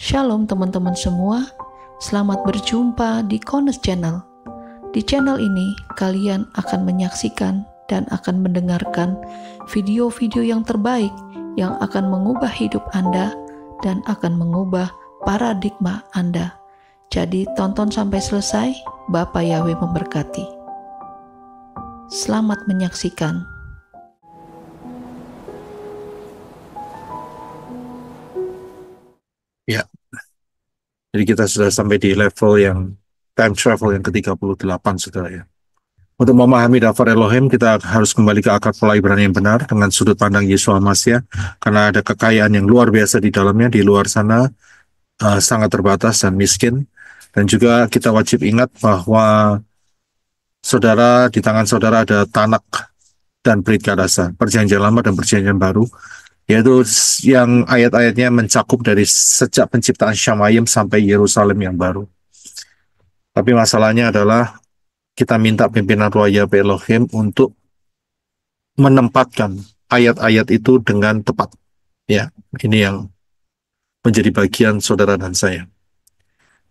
Shalom teman-teman semua, selamat berjumpa di Kones Channel. Di channel ini, kalian akan menyaksikan dan akan mendengarkan video-video yang terbaik yang akan mengubah hidup Anda dan akan mengubah paradigma Anda. Jadi tonton sampai selesai, Bapak Yahweh memberkati. Selamat menyaksikan. Ya. Jadi kita sudah sampai di level yang time travel yang ke-38 sudah ya. Untuk memahami dafar Elohim, kita harus kembali ke akar pelajaran yang benar dengan sudut pandang Yesus Masya, karena ada kekayaan yang luar biasa di dalamnya, di luar sana uh, sangat terbatas dan miskin. Dan juga kita wajib ingat bahwa saudara di tangan saudara ada tanak dan berit kadasa, perjanjian lama dan perjanjian baru yaitu yang ayat-ayatnya mencakup dari sejak penciptaan Syamayim sampai Yerusalem yang baru. Tapi masalahnya adalah kita minta pimpinan Yahweh Elohim untuk menempatkan ayat-ayat itu dengan tepat. Ya, ini yang menjadi bagian saudara dan saya.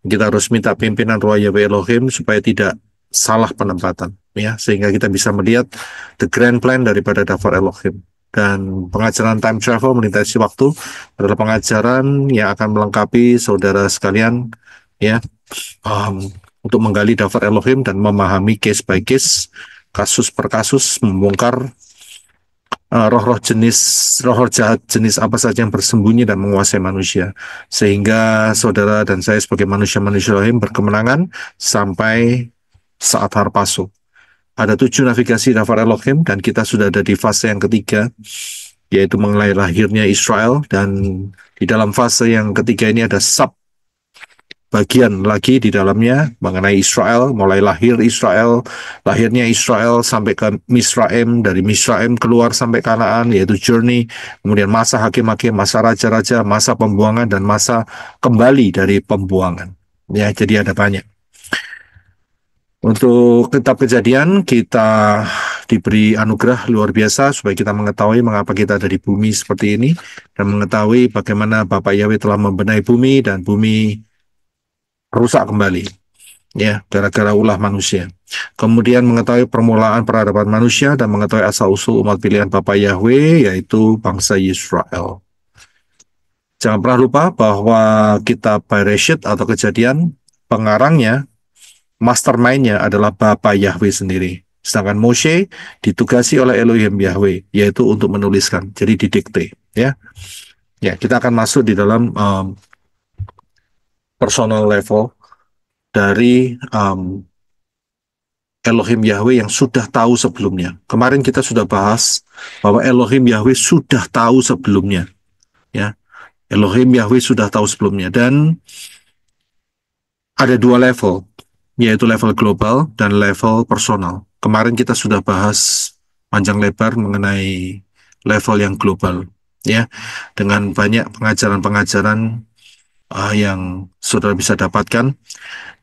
Kita harus minta pimpinan Yahweh Elohim supaya tidak salah penempatan, ya, sehingga kita bisa melihat the grand plan daripada Davar Elohim dan pengajaran time travel melintasi waktu adalah pengajaran yang akan melengkapi saudara sekalian ya um, untuk menggali daftar Elohim dan memahami case by case kasus per kasus membongkar uh, roh-roh uh, jenis roh-roh jahat jenis apa saja yang bersembunyi dan menguasai manusia sehingga saudara dan saya sebagai manusia-manusia Elohim berkemenangan sampai saat harpasuk. Ada tujuh navigasi Nafar Elohim dan kita sudah ada di fase yang ketiga yaitu mengenai lahirnya Israel dan di dalam fase yang ketiga ini ada sub bagian lagi di dalamnya mengenai Israel, mulai lahir Israel, lahirnya Israel sampai ke Misraim, dari Misraim keluar sampai Kanaan, yaitu journey, kemudian masa hakim-hakim, masa raja-raja, masa pembuangan, dan masa kembali dari pembuangan. Ya, jadi ada banyak. Untuk kitab kejadian kita diberi anugerah luar biasa supaya kita mengetahui mengapa kita ada di bumi seperti ini dan mengetahui bagaimana Bapak Yahweh telah membenahi bumi dan bumi rusak kembali ya gara-gara ulah manusia. Kemudian mengetahui permulaan peradaban manusia dan mengetahui asal-usul umat pilihan Bapak Yahweh yaitu bangsa Israel. Jangan pernah lupa bahwa kitab Bereshit atau kejadian pengarangnya mastermindnya adalah Bapa Yahweh sendiri. Sedangkan Moshe ditugasi oleh Elohim Yahweh, yaitu untuk menuliskan, jadi didikte. Ya, ya kita akan masuk di dalam um, personal level dari um, Elohim Yahweh yang sudah tahu sebelumnya. Kemarin kita sudah bahas bahwa Elohim Yahweh sudah tahu sebelumnya. Ya, Elohim Yahweh sudah tahu sebelumnya dan ada dua level yaitu level global dan level personal. Kemarin kita sudah bahas panjang lebar mengenai level yang global ya dengan banyak pengajaran-pengajaran uh, yang saudara bisa dapatkan.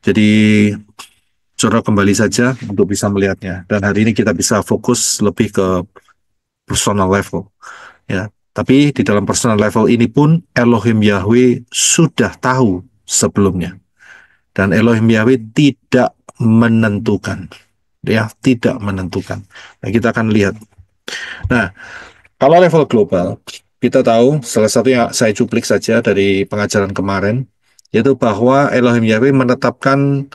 Jadi saudara kembali saja untuk bisa melihatnya dan hari ini kita bisa fokus lebih ke personal level ya tapi di dalam personal level ini pun Elohim Yahweh sudah tahu sebelumnya dan Elohim Yahweh tidak menentukan. Ya, tidak menentukan. Nah, kita akan lihat. Nah, kalau level global, kita tahu salah satu yang saya cuplik saja dari pengajaran kemarin, yaitu bahwa Elohim Yahweh menetapkan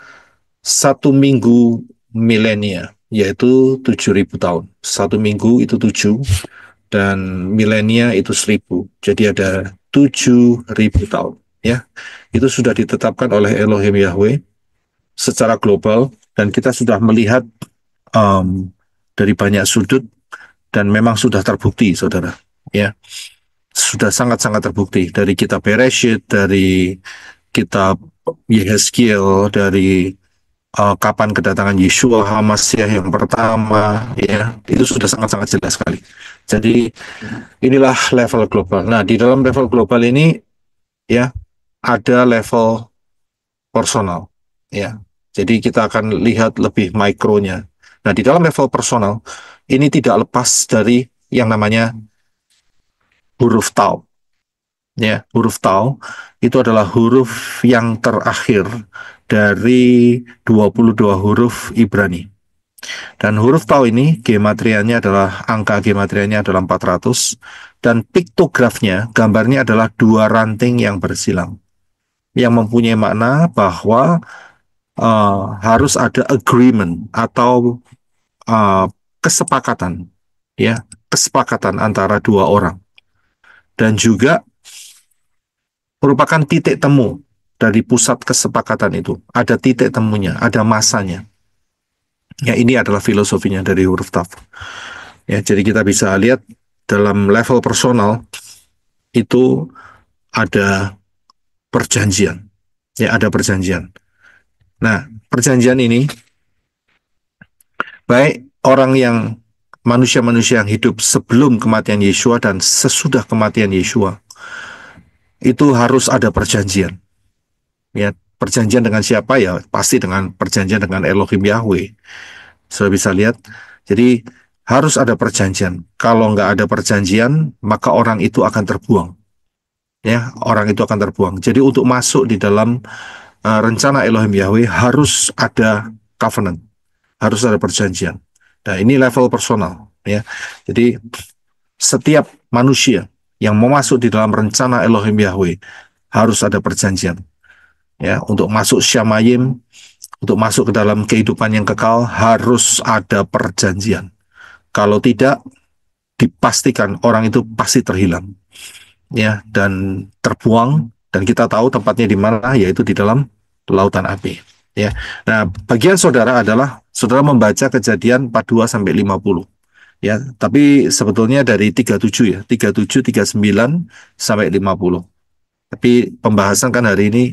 satu minggu milenia, yaitu 7.000 tahun. Satu minggu itu tujuh dan milenia itu seribu. Jadi ada 7.000 tahun. ya itu sudah ditetapkan oleh Elohim Yahweh secara global dan kita sudah melihat um, dari banyak sudut dan memang sudah terbukti saudara ya sudah sangat-sangat terbukti dari kitab Bereshit dari kitab Yehezkiel dari uh, kapan kedatangan Yeshua Hamasiah yang pertama ya itu sudah sangat-sangat jelas sekali. Jadi inilah level global. Nah, di dalam level global ini ya ada level personal ya. Jadi kita akan lihat lebih mikronya. Nah, di dalam level personal ini tidak lepas dari yang namanya huruf tau. Ya, huruf tau itu adalah huruf yang terakhir dari 22 huruf Ibrani. Dan huruf tau ini gematriannya adalah angka gematriannya adalah 400 dan piktografnya gambarnya adalah dua ranting yang bersilang yang mempunyai makna bahwa uh, harus ada agreement atau uh, kesepakatan, ya kesepakatan antara dua orang, dan juga merupakan titik temu dari pusat kesepakatan itu. Ada titik temunya, ada masanya. Ya ini adalah filosofinya dari huruf taf. Ya jadi kita bisa lihat dalam level personal itu ada perjanjian. Ya, ada perjanjian. Nah, perjanjian ini baik orang yang manusia-manusia yang hidup sebelum kematian Yeshua dan sesudah kematian Yeshua itu harus ada perjanjian. Ya, perjanjian dengan siapa ya? Pasti dengan perjanjian dengan Elohim Yahweh. Sudah bisa lihat. Jadi harus ada perjanjian. Kalau nggak ada perjanjian, maka orang itu akan terbuang ya orang itu akan terbuang. Jadi untuk masuk di dalam uh, rencana Elohim Yahweh harus ada covenant, harus ada perjanjian. Nah, ini level personal ya. Jadi setiap manusia yang mau masuk di dalam rencana Elohim Yahweh harus ada perjanjian. Ya, untuk masuk Syamayim, untuk masuk ke dalam kehidupan yang kekal harus ada perjanjian. Kalau tidak, dipastikan orang itu pasti terhilang ya dan terbuang dan kita tahu tempatnya di mana yaitu di dalam lautan api ya. Nah, bagian saudara adalah saudara membaca kejadian 42 sampai 50. Ya, tapi sebetulnya dari 37 ya, 37 39 sampai 50. Tapi pembahasan kan hari ini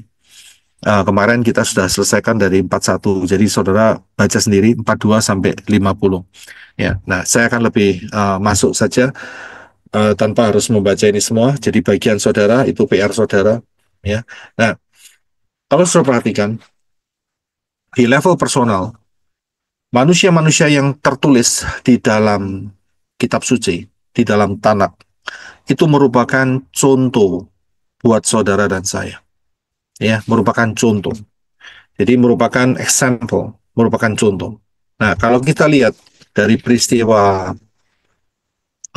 uh, kemarin kita sudah selesaikan dari 41. Jadi saudara baca sendiri 42 sampai 50. Ya. Nah, saya akan lebih uh, masuk saja uh, tanpa harus membaca ini semua. Jadi bagian saudara itu PR saudara, ya. Nah, kalau saudara perhatikan di level personal, manusia-manusia yang tertulis di dalam kitab suci, di dalam Tanak, itu merupakan contoh buat saudara dan saya. Ya, merupakan contoh. Jadi merupakan example, merupakan contoh. Nah, kalau kita lihat dari peristiwa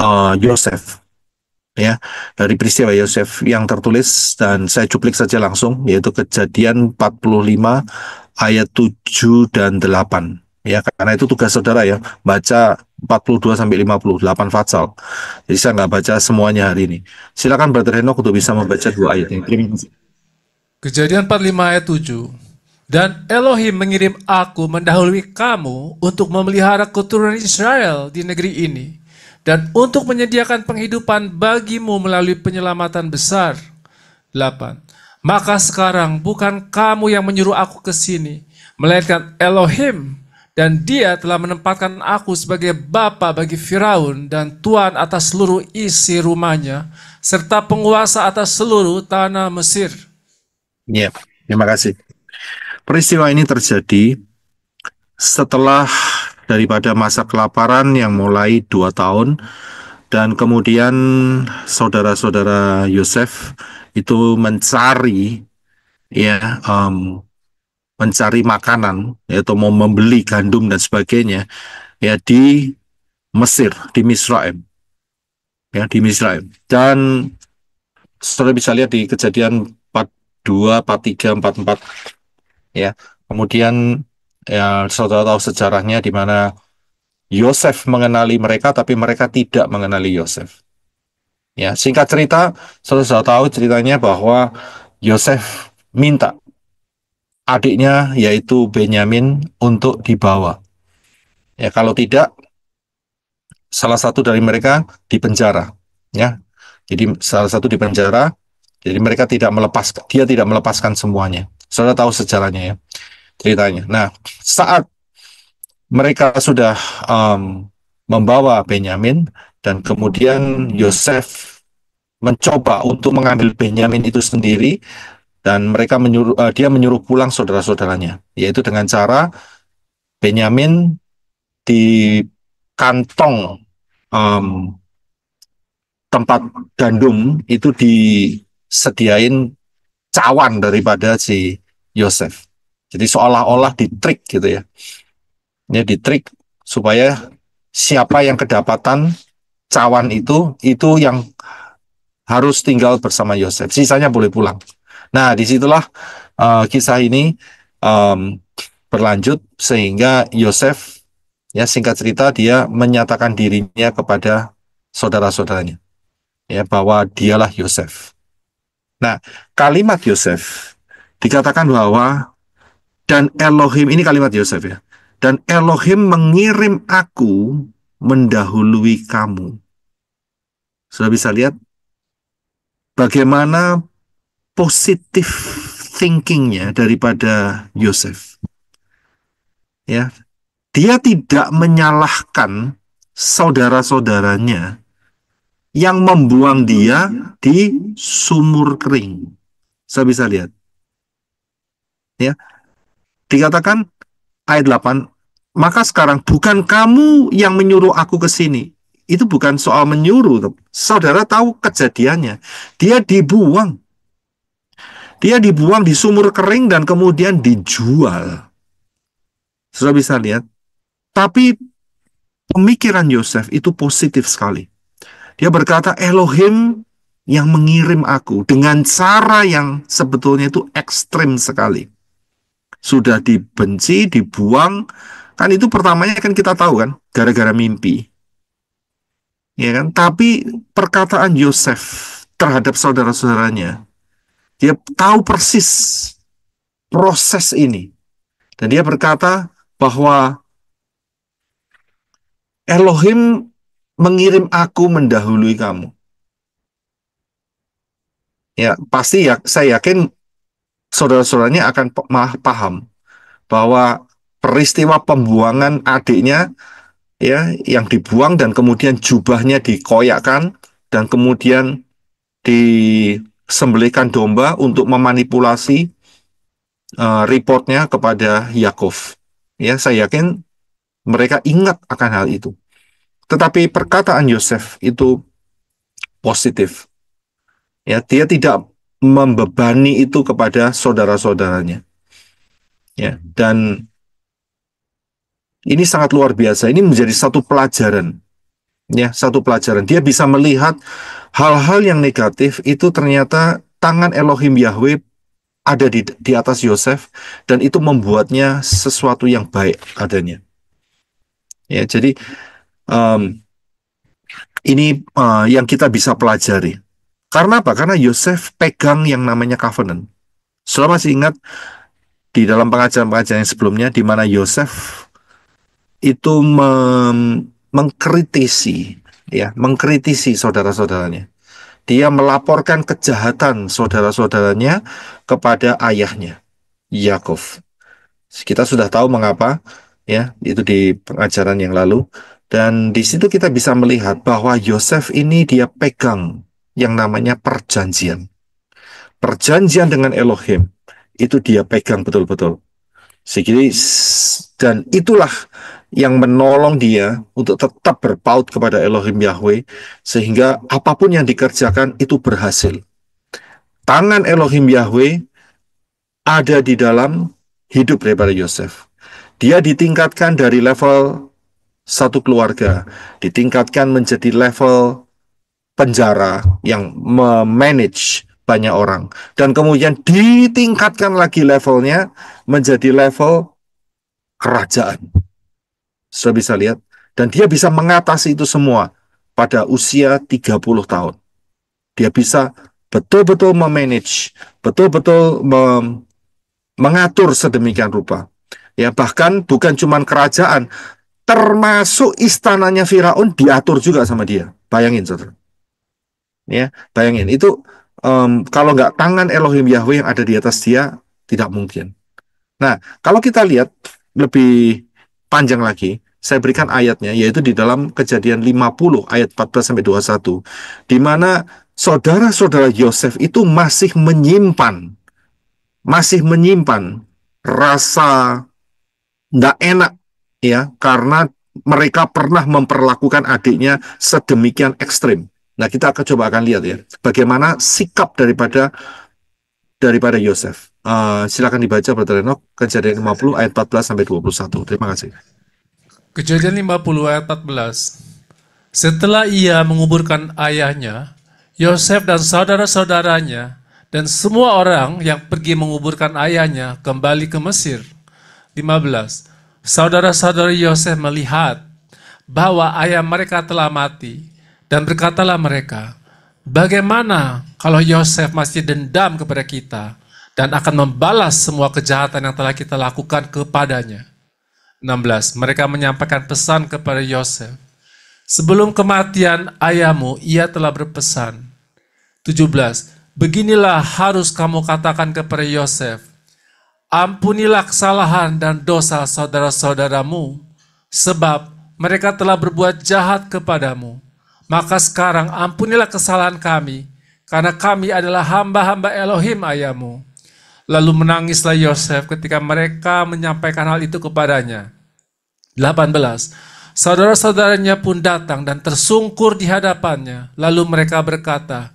uh, ya dari peristiwa Yosef yang tertulis dan saya cuplik saja langsung yaitu kejadian 45 ayat 7 dan 8 ya karena itu tugas saudara ya baca 42 sampai 58 fatsal jadi saya nggak baca semuanya hari ini silakan Brother Henok untuk bisa membaca dua ayat ini terima kasih Kejadian 45 ayat 7 dan Elohim mengirim aku mendahului kamu untuk memelihara keturunan Israel di negeri ini dan untuk menyediakan penghidupan bagimu melalui penyelamatan besar. 8. Maka sekarang bukan kamu yang menyuruh aku ke sini, melainkan Elohim dan dia telah menempatkan aku sebagai bapa bagi Firaun dan tuan atas seluruh isi rumahnya serta penguasa atas seluruh tanah Mesir. Ya, terima kasih. Peristiwa ini terjadi setelah daripada masa kelaparan yang mulai dua tahun dan kemudian saudara-saudara Yosef itu mencari ya um, mencari makanan yaitu mau membeli gandum dan sebagainya ya di Mesir di Misraim ya di Misraim dan saudara bisa lihat di kejadian 42 43 44 ya kemudian Ya, saudara tahu sejarahnya di mana Yosef mengenali mereka, tapi mereka tidak mengenali Yosef. Ya, singkat cerita, saudara tahu ceritanya bahwa Yosef minta adiknya yaitu Benyamin untuk dibawa. Ya, kalau tidak salah satu dari mereka dipenjara, ya. Jadi salah satu dipenjara, jadi mereka tidak melepas dia tidak melepaskan semuanya. Saudara tahu sejarahnya ya ceritanya. Gitu. Nah, saat mereka sudah um, membawa Benyamin dan kemudian Yosef mencoba untuk mengambil Benyamin itu sendiri dan mereka menyuruh uh, dia menyuruh pulang saudara-saudaranya, yaitu dengan cara Benyamin di kantong um, tempat gandum itu disediain cawan daripada si Yosef. Jadi seolah-olah ditrik gitu ya. Ya ditrik supaya siapa yang kedapatan cawan itu itu yang harus tinggal bersama Yosef. Sisanya boleh pulang. Nah, disitulah uh, kisah ini um, berlanjut sehingga Yosef ya singkat cerita dia menyatakan dirinya kepada saudara-saudaranya ya bahwa dialah Yosef. Nah, kalimat Yosef dikatakan bahwa dan Elohim, ini kalimat Yosef ya. Dan Elohim mengirim aku mendahului kamu. Sudah bisa lihat bagaimana positif thinkingnya daripada Yosef. Ya, dia tidak menyalahkan saudara-saudaranya yang membuang dia di sumur kering. Saya bisa lihat. Ya, Dikatakan ayat 8, maka sekarang bukan kamu yang menyuruh aku ke sini. Itu bukan soal menyuruh. Saudara tahu kejadiannya. Dia dibuang. Dia dibuang di sumur kering dan kemudian dijual. Sudah bisa lihat. Tapi pemikiran Yosef itu positif sekali. Dia berkata, Elohim yang mengirim aku dengan cara yang sebetulnya itu ekstrim sekali sudah dibenci, dibuang, kan itu pertamanya kan kita tahu kan, gara-gara mimpi. Ya kan? Tapi perkataan Yosef terhadap saudara-saudaranya, dia tahu persis proses ini. Dan dia berkata bahwa Elohim mengirim aku mendahului kamu. Ya, pasti ya saya yakin saudara-saudaranya akan paham bahwa peristiwa pembuangan adiknya ya yang dibuang dan kemudian jubahnya dikoyakkan dan kemudian disembelihkan domba untuk memanipulasi uh, reportnya kepada Yakov. Ya, saya yakin mereka ingat akan hal itu. Tetapi perkataan Yosef itu positif. Ya, dia tidak membebani itu kepada saudara-saudaranya. Ya, hmm. dan ini sangat luar biasa. Ini menjadi satu pelajaran. Ya, satu pelajaran. Dia bisa melihat hal-hal yang negatif itu ternyata tangan Elohim Yahweh ada di, di atas Yosef dan itu membuatnya sesuatu yang baik adanya. Ya, jadi um, ini uh, yang kita bisa pelajari. Karena apa? Karena Yosef pegang yang namanya covenant. Selama masih ingat di dalam pengajaran-pengajaran yang sebelumnya di mana Yosef itu mengkritisi ya, mengkritisi saudara-saudaranya. Dia melaporkan kejahatan saudara-saudaranya kepada ayahnya, Yakov. Kita sudah tahu mengapa ya, itu di pengajaran yang lalu dan di situ kita bisa melihat bahwa Yosef ini dia pegang yang namanya perjanjian. Perjanjian dengan Elohim itu dia pegang betul-betul. dan itulah yang menolong dia untuk tetap berpaut kepada Elohim Yahweh sehingga apapun yang dikerjakan itu berhasil. Tangan Elohim Yahweh ada di dalam hidup daripada Yosef. Dia ditingkatkan dari level satu keluarga, ditingkatkan menjadi level penjara yang memanage banyak orang dan kemudian ditingkatkan lagi levelnya menjadi level kerajaan. Sudah bisa lihat dan dia bisa mengatasi itu semua pada usia 30 tahun. Dia bisa betul-betul memanage, betul-betul mem mengatur sedemikian rupa. Ya, bahkan bukan cuman kerajaan, termasuk istananya Firaun diatur juga sama dia. Bayangin saudara ya bayangin itu um, kalau nggak tangan Elohim Yahweh yang ada di atas dia tidak mungkin nah kalau kita lihat lebih panjang lagi saya berikan ayatnya yaitu di dalam kejadian 50 ayat 14 sampai 21 di mana saudara-saudara Yosef itu masih menyimpan masih menyimpan rasa tidak enak ya karena mereka pernah memperlakukan adiknya sedemikian ekstrim Nah, kita akan coba akan lihat ya bagaimana sikap daripada daripada Yosef. Uh, silakan dibaca Brother Renok Kejadian 50 ayat 14 sampai 21. Terima kasih. Kejadian 50 ayat 14. Setelah ia menguburkan ayahnya, Yosef dan saudara-saudaranya dan semua orang yang pergi menguburkan ayahnya kembali ke Mesir. 15. saudara saudara Yosef melihat bahwa ayah mereka telah mati dan berkatalah mereka, bagaimana kalau Yosef masih dendam kepada kita dan akan membalas semua kejahatan yang telah kita lakukan kepadanya. 16. Mereka menyampaikan pesan kepada Yosef. Sebelum kematian ayahmu, ia telah berpesan. 17. Beginilah harus kamu katakan kepada Yosef. Ampunilah kesalahan dan dosa saudara-saudaramu, sebab mereka telah berbuat jahat kepadamu. Maka sekarang ampunilah kesalahan kami, karena kami adalah hamba-hamba Elohim ayamu. Lalu menangislah Yosef ketika mereka menyampaikan hal itu kepadanya. 18. Saudara-saudaranya pun datang dan tersungkur di hadapannya. Lalu mereka berkata,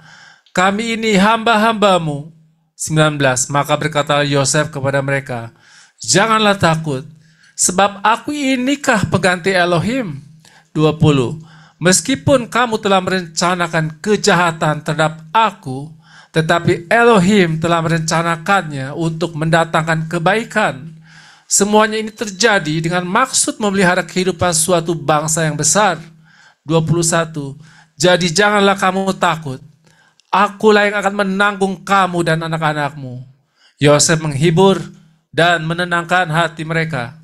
kami ini hamba-hambamu. 19. Maka berkata Yosef kepada mereka, Janganlah takut, sebab aku inikah peganti Elohim. 20. Meskipun kamu telah merencanakan kejahatan terhadap aku, tetapi Elohim telah merencanakannya untuk mendatangkan kebaikan. Semuanya ini terjadi dengan maksud memelihara kehidupan suatu bangsa yang besar. 21. Jadi janganlah kamu takut. Akulah yang akan menanggung kamu dan anak-anakmu. Yosef menghibur dan menenangkan hati mereka.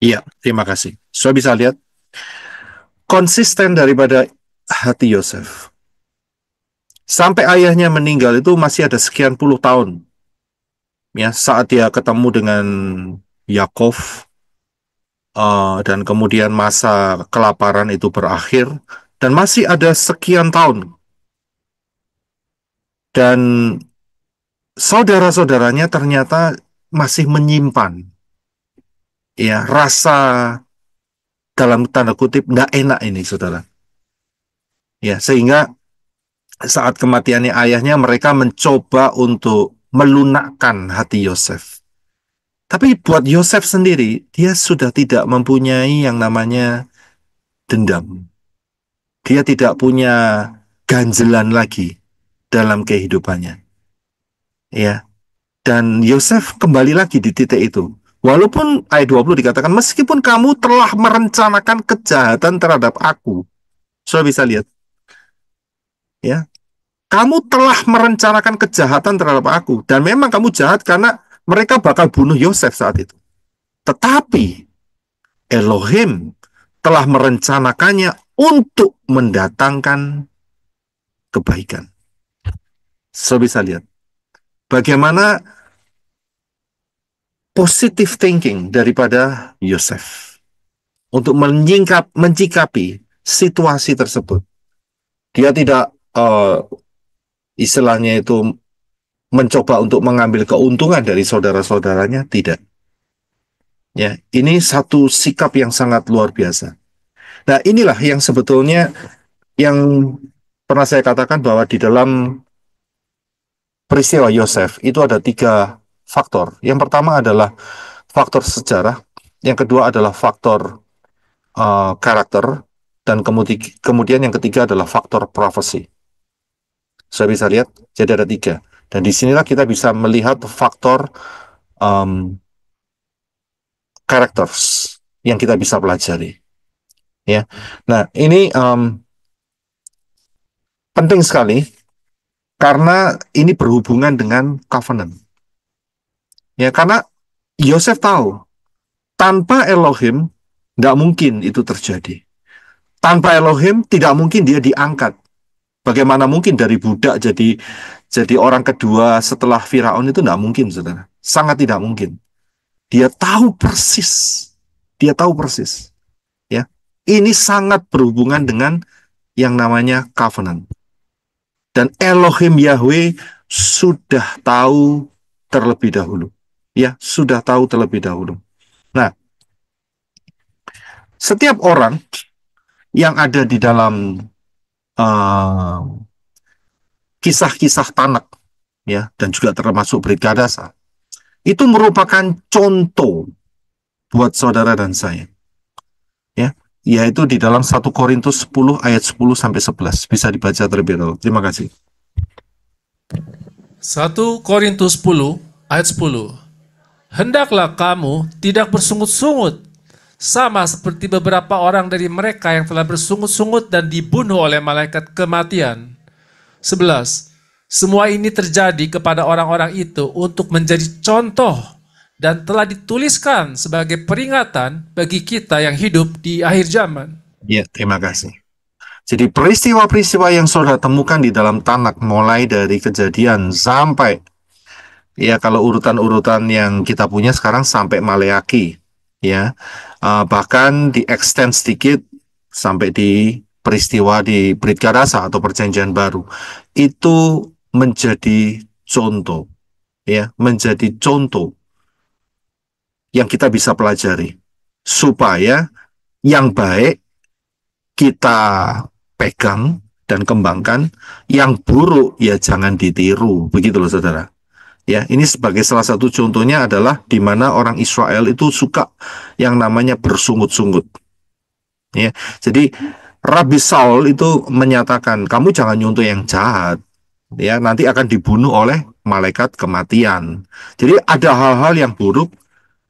Iya, terima kasih. So bisa lihat konsisten daripada hati Yosef. Sampai ayahnya meninggal itu masih ada sekian puluh tahun. Ya, saat dia ketemu dengan Yakov uh, eh, dan kemudian masa kelaparan itu berakhir dan masih ada sekian tahun. Dan saudara-saudaranya ternyata masih menyimpan ya rasa dalam tanda kutip nggak enak ini saudara. Ya, sehingga saat kematiannya ayahnya mereka mencoba untuk melunakkan hati Yosef. Tapi buat Yosef sendiri, dia sudah tidak mempunyai yang namanya dendam. Dia tidak punya ganjelan lagi dalam kehidupannya. Ya. Dan Yosef kembali lagi di titik itu. Walaupun ayat 20 dikatakan meskipun kamu telah merencanakan kejahatan terhadap aku. Saudara bisa lihat. Ya. Kamu telah merencanakan kejahatan terhadap aku dan memang kamu jahat karena mereka bakal bunuh Yosef saat itu. Tetapi Elohim telah merencanakannya untuk mendatangkan kebaikan. Saudara bisa lihat bagaimana positive thinking daripada Yosef untuk menyingkap mencikapi situasi tersebut. Dia tidak uh, istilahnya itu mencoba untuk mengambil keuntungan dari saudara-saudaranya, tidak. Ya, ini satu sikap yang sangat luar biasa. Nah, inilah yang sebetulnya yang pernah saya katakan bahwa di dalam peristiwa Yosef itu ada tiga faktor. Yang pertama adalah faktor sejarah, yang kedua adalah faktor uh, karakter, dan kemudian, kemudian yang ketiga adalah faktor profesi. Saya bisa lihat, jadi ada tiga. Dan disinilah kita bisa melihat faktor um, characters yang kita bisa pelajari. Ya, nah ini um, penting sekali karena ini berhubungan dengan covenant. Ya karena Yosef tahu tanpa Elohim tidak mungkin itu terjadi. Tanpa Elohim tidak mungkin dia diangkat. Bagaimana mungkin dari budak jadi jadi orang kedua setelah Firaun itu tidak mungkin, saudara. Sangat tidak mungkin. Dia tahu persis. Dia tahu persis. Ya, ini sangat berhubungan dengan yang namanya covenant. Dan Elohim Yahweh sudah tahu terlebih dahulu ya sudah tahu terlebih dahulu. Nah, setiap orang yang ada di dalam kisah eh, kisah uh, tanak ya dan juga termasuk berita dasar itu merupakan contoh buat saudara dan saya ya yaitu di dalam 1 Korintus 10 ayat 10 sampai 11 bisa dibaca terlebih dahulu terima kasih 1 Korintus 10 ayat 10 Hendaklah kamu tidak bersungut-sungut, sama seperti beberapa orang dari mereka yang telah bersungut-sungut dan dibunuh oleh malaikat kematian. Sebelas. Semua ini terjadi kepada orang-orang itu untuk menjadi contoh dan telah dituliskan sebagai peringatan bagi kita yang hidup di akhir zaman. Ya, terima kasih. Jadi peristiwa-peristiwa yang saudara temukan di dalam Tanak mulai dari kejadian sampai ya kalau urutan-urutan yang kita punya sekarang sampai Maleaki ya uh, bahkan di extend sedikit sampai di peristiwa di Brit Karasa atau Perjanjian Baru itu menjadi contoh ya menjadi contoh yang kita bisa pelajari supaya yang baik kita pegang dan kembangkan yang buruk ya jangan ditiru begitu loh saudara Ya, ini sebagai salah satu contohnya adalah di mana orang Israel itu suka yang namanya bersungut-sungut. Ya, jadi Rabbi Saul itu menyatakan, kamu jangan nyuntuh yang jahat, ya nanti akan dibunuh oleh malaikat kematian. Jadi ada hal-hal yang buruk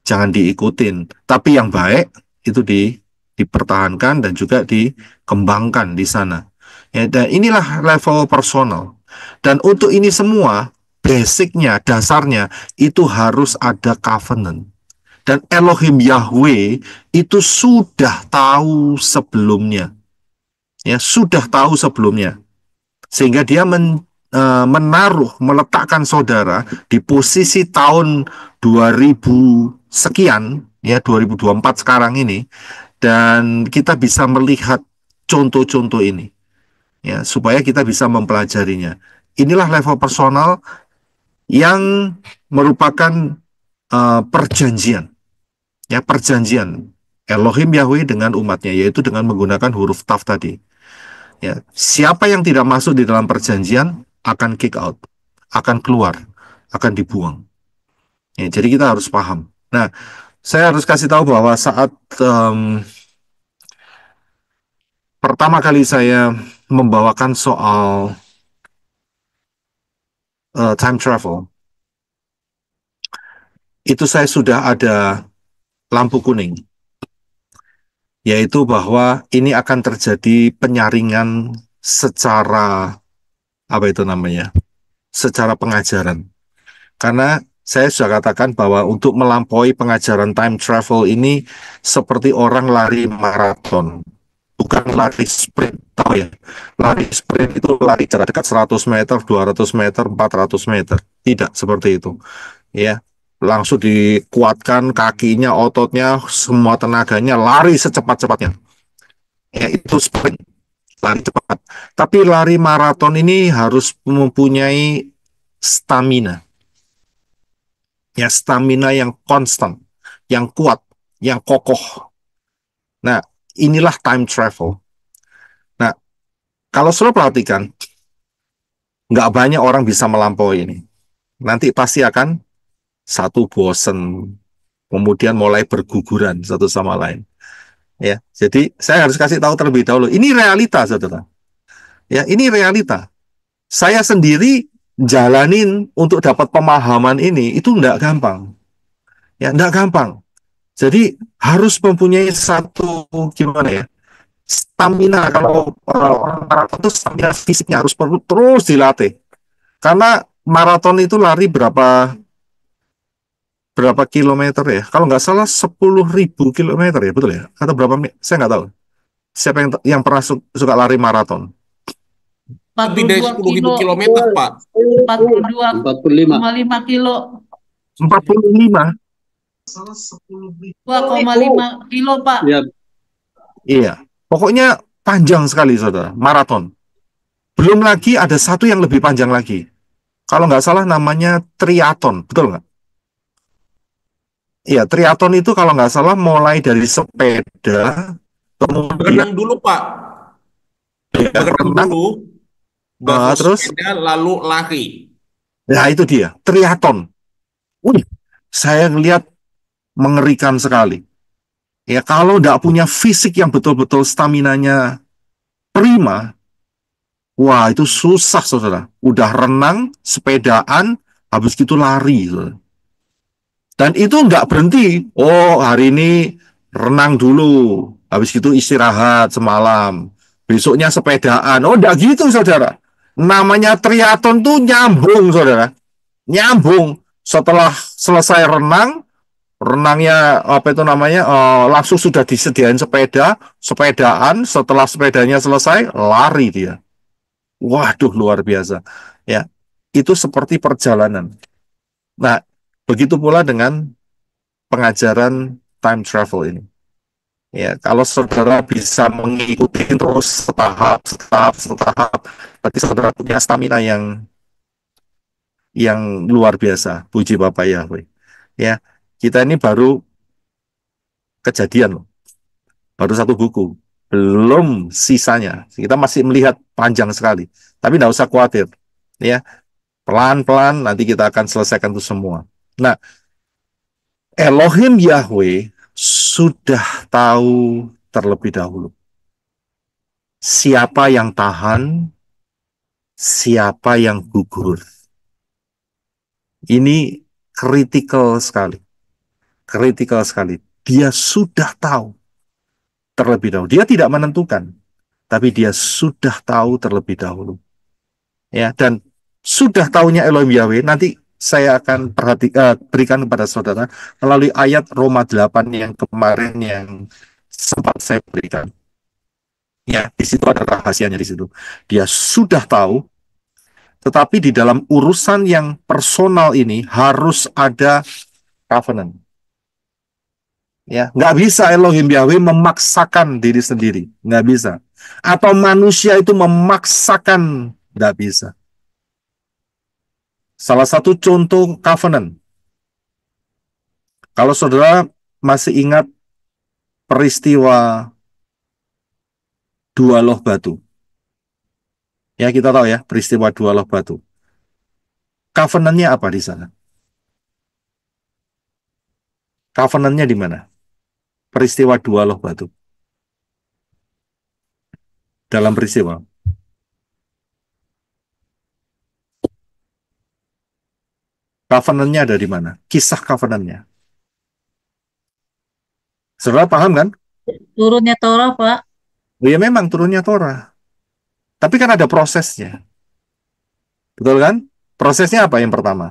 jangan diikutin, tapi yang baik itu di dipertahankan dan juga dikembangkan di sana. Ya, dan inilah level personal. Dan untuk ini semua basicnya, dasarnya itu harus ada covenant. Dan Elohim Yahweh itu sudah tahu sebelumnya. Ya, sudah tahu sebelumnya. Sehingga dia men, e, menaruh, meletakkan saudara di posisi tahun 2000 sekian, ya 2024 sekarang ini. Dan kita bisa melihat contoh-contoh ini. Ya, supaya kita bisa mempelajarinya. Inilah level personal yang merupakan uh, perjanjian. Ya, perjanjian Elohim Yahweh dengan umatnya yaitu dengan menggunakan huruf taf tadi. Ya, siapa yang tidak masuk di dalam perjanjian akan kick out, akan keluar, akan dibuang. Ya, jadi kita harus paham. Nah, saya harus kasih tahu bahwa saat um, pertama kali saya membawakan soal uh, time travel, itu saya sudah ada lampu kuning, yaitu bahwa ini akan terjadi penyaringan secara apa itu namanya, secara pengajaran. Karena saya sudah katakan bahwa untuk melampaui pengajaran time travel ini seperti orang lari maraton bukan lari sprint tahu ya lari sprint itu lari jarak dekat 100 meter 200 meter 400 meter tidak seperti itu ya langsung dikuatkan kakinya ototnya semua tenaganya lari secepat-cepatnya ya itu sprint lari cepat tapi lari maraton ini harus mempunyai stamina ya stamina yang konstan yang kuat yang kokoh nah inilah time travel. Nah, kalau selalu perhatikan, nggak banyak orang bisa melampaui ini. Nanti pasti akan satu bosen, kemudian mulai berguguran satu sama lain. Ya, jadi saya harus kasih tahu terlebih dahulu. Ini realita, saudara. Ya, ini realita. Saya sendiri jalanin untuk dapat pemahaman ini itu nggak gampang. Ya, nggak gampang. Jadi harus mempunyai satu gimana ya? stamina kalau orang maraton itu stamina fisiknya harus perlu terus dilatih. Karena maraton itu lari berapa berapa kilometer ya? Kalau nggak salah 10.000 kilometer ya, betul ya? Atau berapa? Saya nggak tahu. Siapa yang yang pernah su suka lari maraton? Empat dari dua ribu kilometer, Pak. Lima kilo. lima. 2,5 kilo Pak. Iya. iya. Pokoknya panjang sekali saudara, maraton. Belum lagi ada satu yang lebih panjang lagi. Kalau nggak salah namanya triaton, betul nggak? Iya, triaton itu kalau nggak salah mulai dari sepeda, kemudian berenang dulu Pak. Ya, berenang dulu, uh, terus sepeda, lalu lari. Nah itu dia, triaton. Wih, saya lihat mengerikan sekali. Ya kalau tidak punya fisik yang betul-betul staminanya prima, wah itu susah saudara. Udah renang, sepedaan, habis itu lari. Gitu. Dan itu nggak berhenti. Oh hari ini renang dulu, habis itu istirahat semalam, besoknya sepedaan. Oh enggak gitu saudara. Namanya triaton tuh nyambung saudara. Nyambung setelah selesai renang, renangnya apa itu namanya uh, langsung sudah disediain sepeda, sepedaan setelah sepedanya selesai lari dia. Waduh luar biasa. Ya. Itu seperti perjalanan. Nah, begitu pula dengan pengajaran time travel ini. Ya, kalau saudara bisa mengikuti terus setahap, setahap, setahap, berarti saudara punya stamina yang yang luar biasa. Puji Bapak Yahweh. Ya, kita ini baru kejadian loh. Baru satu buku. Belum sisanya. Kita masih melihat panjang sekali. Tapi tidak usah khawatir. Ya, Pelan-pelan nanti kita akan selesaikan itu semua. Nah, Elohim Yahweh sudah tahu terlebih dahulu. Siapa yang tahan, siapa yang gugur. Ini kritikal sekali kritikal sekali. Dia sudah tahu terlebih dahulu. Dia tidak menentukan, tapi dia sudah tahu terlebih dahulu. Ya, dan sudah tahunya Elohim Yahweh. Nanti saya akan perhati, uh, berikan kepada saudara melalui ayat Roma 8 yang kemarin yang sempat saya berikan. Ya, di situ ada rahasianya di situ. Dia sudah tahu, tetapi di dalam urusan yang personal ini harus ada covenant ya nggak bisa Elohim Yahweh memaksakan diri sendiri nggak bisa atau manusia itu memaksakan nggak bisa salah satu contoh covenant kalau saudara masih ingat peristiwa dua loh batu ya kita tahu ya peristiwa dua loh batu covenantnya apa di sana covenantnya di mana peristiwa dua loh batu. Dalam peristiwa. Covenantnya ada di mana? Kisah covenantnya. Saudara paham kan? Turunnya Torah, Pak. Oh, ya memang turunnya Torah. Tapi kan ada prosesnya. Betul kan? Prosesnya apa yang pertama?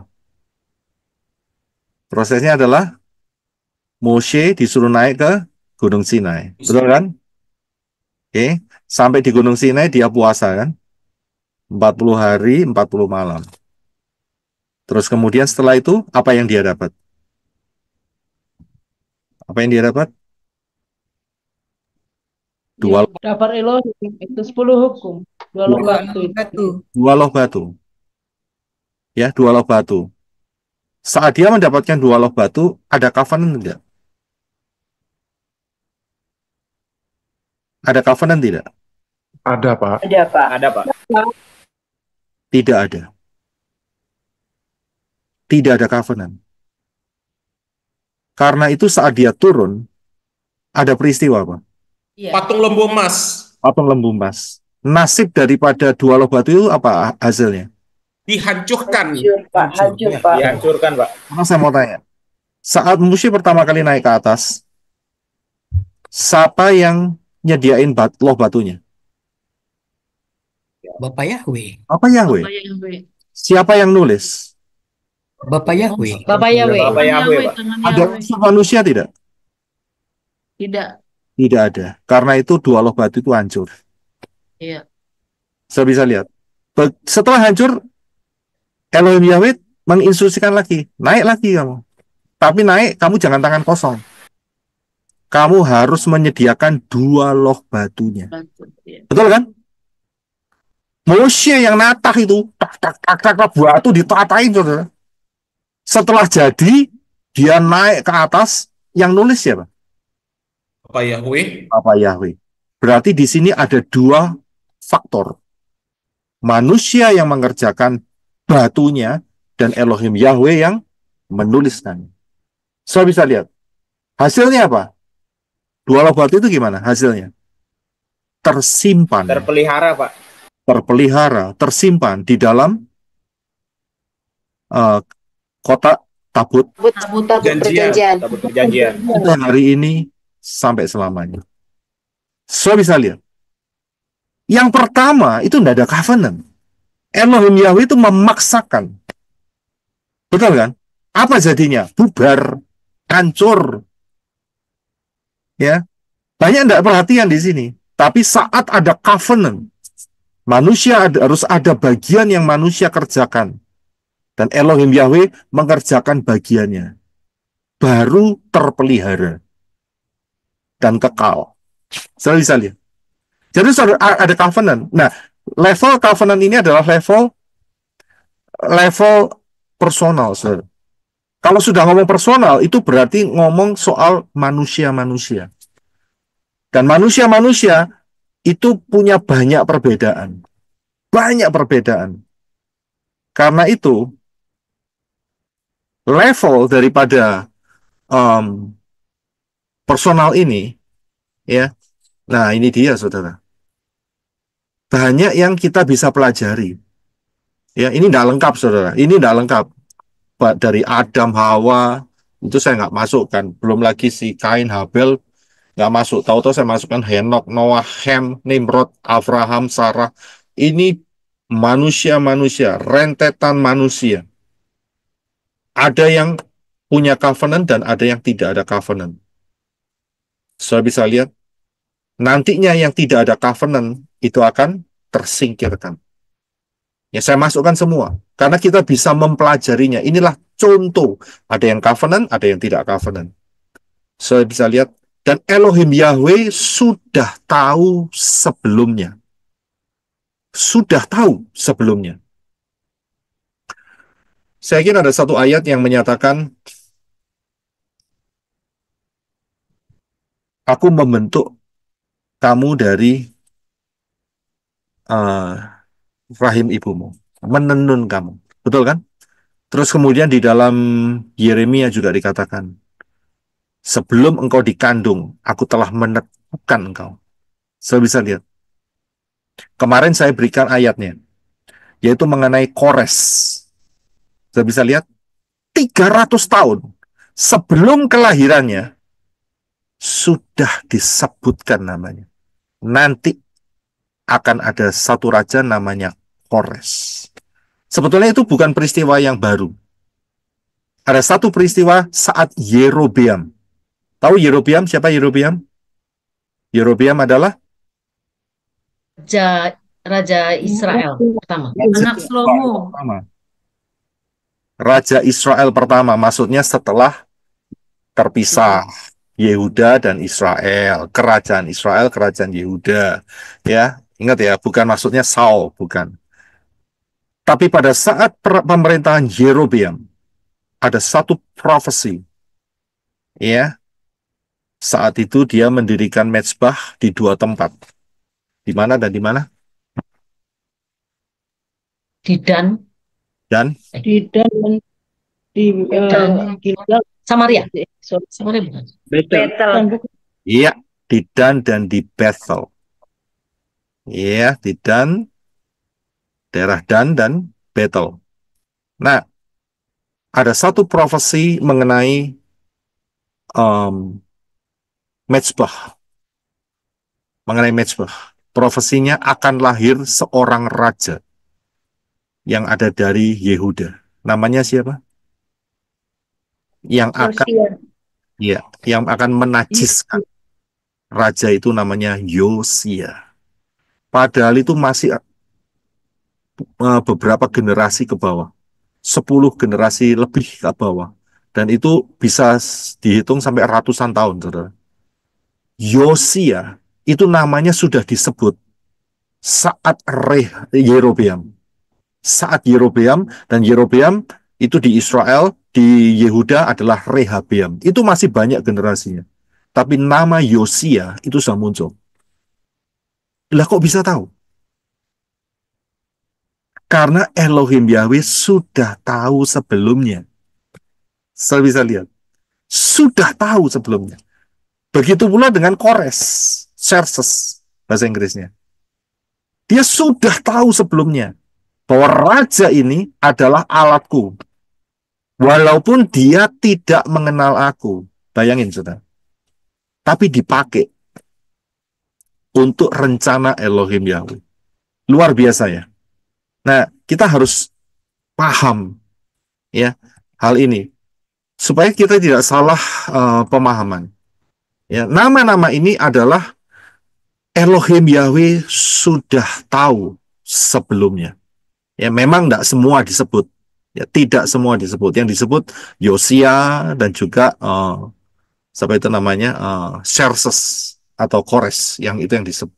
Prosesnya adalah Moshe disuruh naik ke Gunung Sinai. Betul kan? Oke, okay. sampai di Gunung Sinai dia puasa kan? 40 hari, 40 malam. Terus kemudian setelah itu apa yang dia dapat? Apa yang dia dapat? Dua loh. dapat Elohim itu 10 hukum, dua loh batu. Dua loh batu. Ya, dua loh batu. Saat dia mendapatkan dua loh batu, ada kafan enggak? Ada covenant tidak? Ada, Pak. Ada, Pak. Ada, Pak. Tidak ada. Tidak ada covenant. Karena itu saat dia turun, ada peristiwa apa? Iya. Patung lembu emas. Patung lembu emas. Nasib daripada dua loh batu itu apa hasilnya? Dihancurkan. Hancur, Pak. Hancur, Pak. Dihancurkan, Pak. Karena saya mau tanya. Saat Musi pertama kali naik ke atas, siapa yang nyediain bat, loh batunya? Bapak Yahweh. Bapak Yahweh. Bapak Yahweh. Siapa yang nulis? Bapak Yahweh. Bapak Yahweh. Bapak Yahweh. Ada unsur manusia tidak? Tidak. Tidak ada. Karena itu dua loh batu itu hancur. Iya. Saya bisa lihat. Setelah hancur, Elohim Yahweh menginstruksikan lagi, naik lagi kamu. Tapi naik, kamu jangan tangan kosong kamu harus menyediakan dua loh batunya. Iya. Betul kan? Moshe yang natah itu, tak tak tak tak, tak batu ditatain. saudara. Gitu. Setelah jadi, dia naik ke atas, yang nulis siapa? Ya, Bapak Yahweh. Bapak Yahweh. Berarti di sini ada dua faktor. Manusia yang mengerjakan batunya dan Elohim Yahweh yang menuliskan. Saya so, bisa lihat. Hasilnya apa? Dua logot itu gimana hasilnya? Tersimpan. Terpelihara, Pak. Terpelihara, tersimpan di dalam uh, kotak tabut. Tabut, tabut, tabut perjanjian. Tabut perjanjian. Dan hari ini sampai selamanya. So bisa lihat. Yang pertama itu tidak ada covenant. Elohim Yahweh itu memaksakan. Betul kan? Apa jadinya? Bubar, hancur, ya banyak tidak perhatian di sini tapi saat ada covenant manusia ada, harus ada bagian yang manusia kerjakan dan Elohim Yahweh mengerjakan bagiannya baru terpelihara dan kekal selalu bisa lihat jadi ada covenant nah level covenant ini adalah level level personal saudara kalau sudah ngomong personal, itu berarti ngomong soal manusia-manusia. Dan manusia-manusia itu punya banyak perbedaan. Banyak perbedaan. Karena itu, level daripada um, personal ini, ya, nah ini dia saudara. Banyak yang kita bisa pelajari. Ya, ini tidak lengkap saudara. Ini tidak lengkap dari Adam Hawa itu saya nggak masukkan belum lagi si Kain Habel nggak masuk tahu-tahu saya masukkan Henok Noah Hem Nimrod Abraham Sarah ini manusia-manusia rentetan manusia ada yang punya covenant dan ada yang tidak ada covenant saya bisa lihat nantinya yang tidak ada covenant itu akan tersingkirkan Ya, saya masukkan semua karena kita bisa mempelajarinya. Inilah contoh. Ada yang covenant, ada yang tidak covenant. Saya bisa lihat dan Elohim Yahweh sudah tahu sebelumnya. Sudah tahu sebelumnya. Saya yakin ada satu ayat yang menyatakan Aku membentuk kamu dari uh, rahim ibumu, menenun kamu. Betul kan? Terus kemudian di dalam Yeremia juga dikatakan, sebelum engkau dikandung, aku telah menetapkan engkau. Saya bisa lihat. Kemarin saya berikan ayatnya, yaitu mengenai kores. Saya bisa lihat, 300 tahun sebelum kelahirannya, sudah disebutkan namanya. Nanti akan ada satu raja namanya Kores. Sebetulnya itu bukan peristiwa yang baru. Ada satu peristiwa saat Yerobeam. Tahu Yerobeam? Siapa Yerobeam? Yerobeam adalah Raja, Raja Israel pertama. Anak Slomo. Raja Israel pertama, maksudnya setelah terpisah Yehuda dan Israel, kerajaan Israel, kerajaan Yehuda, ya Ingat ya, bukan maksudnya Saul, bukan. Tapi pada saat pemerintahan Yerobeam, ada satu profesi. Ya, saat itu dia mendirikan mezbah di dua tempat. Di mana dan di mana? Di Dan. Dan? Di Dan di eh, Samaria. Samaria bukan? Betel. Iya, di Dan dan di Bethel ya di dan daerah dan dan battle. Nah, ada satu profesi mengenai um, Metzbah. Mengenai Metzbah. Profesinya akan lahir seorang raja yang ada dari Yehuda. Namanya siapa? Yang akan Yosia. ya, yang akan menajiskan raja itu namanya Yosia. Padahal itu masih eh, beberapa generasi ke bawah. sepuluh generasi lebih ke bawah. Dan itu bisa dihitung sampai ratusan tahun, Saudara. Yosia itu namanya sudah disebut saat Reh Yerobeam. Saat Yerobeam dan Yerobeam itu di Israel, di Yehuda adalah Rehabeam. Itu masih banyak generasinya. Tapi nama Yosia itu sudah muncul. Lah kok bisa tahu? Karena Elohim Yahweh sudah tahu sebelumnya. Saya bisa lihat. Sudah tahu sebelumnya. Begitu pula dengan Kores, Serses, bahasa Inggrisnya. Dia sudah tahu sebelumnya bahwa raja ini adalah alatku. Walaupun dia tidak mengenal aku. Bayangin, sudah. Tapi dipakai untuk rencana Elohim Yahweh. Luar biasa ya. Nah, kita harus paham ya hal ini supaya kita tidak salah uh, pemahaman. Ya, nama-nama ini adalah Elohim Yahweh sudah tahu sebelumnya. Ya, memang tidak semua disebut. Ya, tidak semua disebut. Yang disebut Yosia dan juga uh, eh, sampai itu namanya uh, Xerxes atau kores yang itu yang disebut.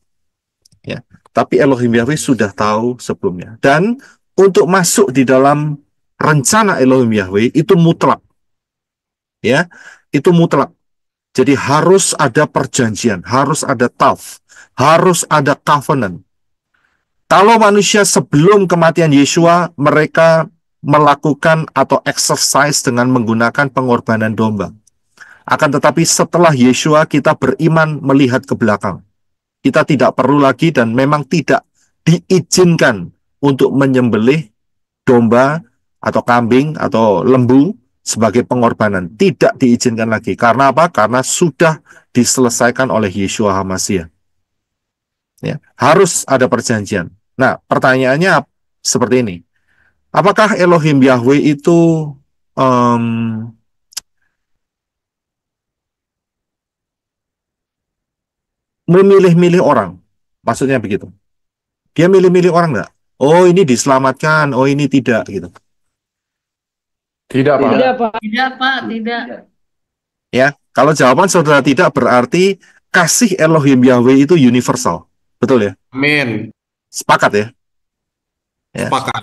Ya. Tapi Elohim Yahweh sudah tahu sebelumnya. Dan untuk masuk di dalam rencana Elohim Yahweh itu mutlak. Ya, itu mutlak. Jadi harus ada perjanjian, harus ada taf, harus ada covenant. Kalau manusia sebelum kematian Yeshua, mereka melakukan atau exercise dengan menggunakan pengorbanan domba. Akan tetapi setelah Yeshua kita beriman melihat ke belakang. Kita tidak perlu lagi dan memang tidak diizinkan untuk menyembelih domba atau kambing atau lembu sebagai pengorbanan. Tidak diizinkan lagi. Karena apa? Karena sudah diselesaikan oleh Yeshua HaMasiah. Ya, harus ada perjanjian. Nah, pertanyaannya seperti ini. Apakah Elohim Yahweh itu um, memilih-milih orang. Maksudnya begitu. Dia milih-milih orang enggak? Oh, ini diselamatkan, oh ini tidak gitu. Tidak, Pak. Tidak, Pak. Tidak, Pak, tidak. Ya, kalau jawaban saudara tidak berarti kasih Elohim Yahweh itu universal. Betul ya? Amin. Sepakat ya? ya? Sepakat.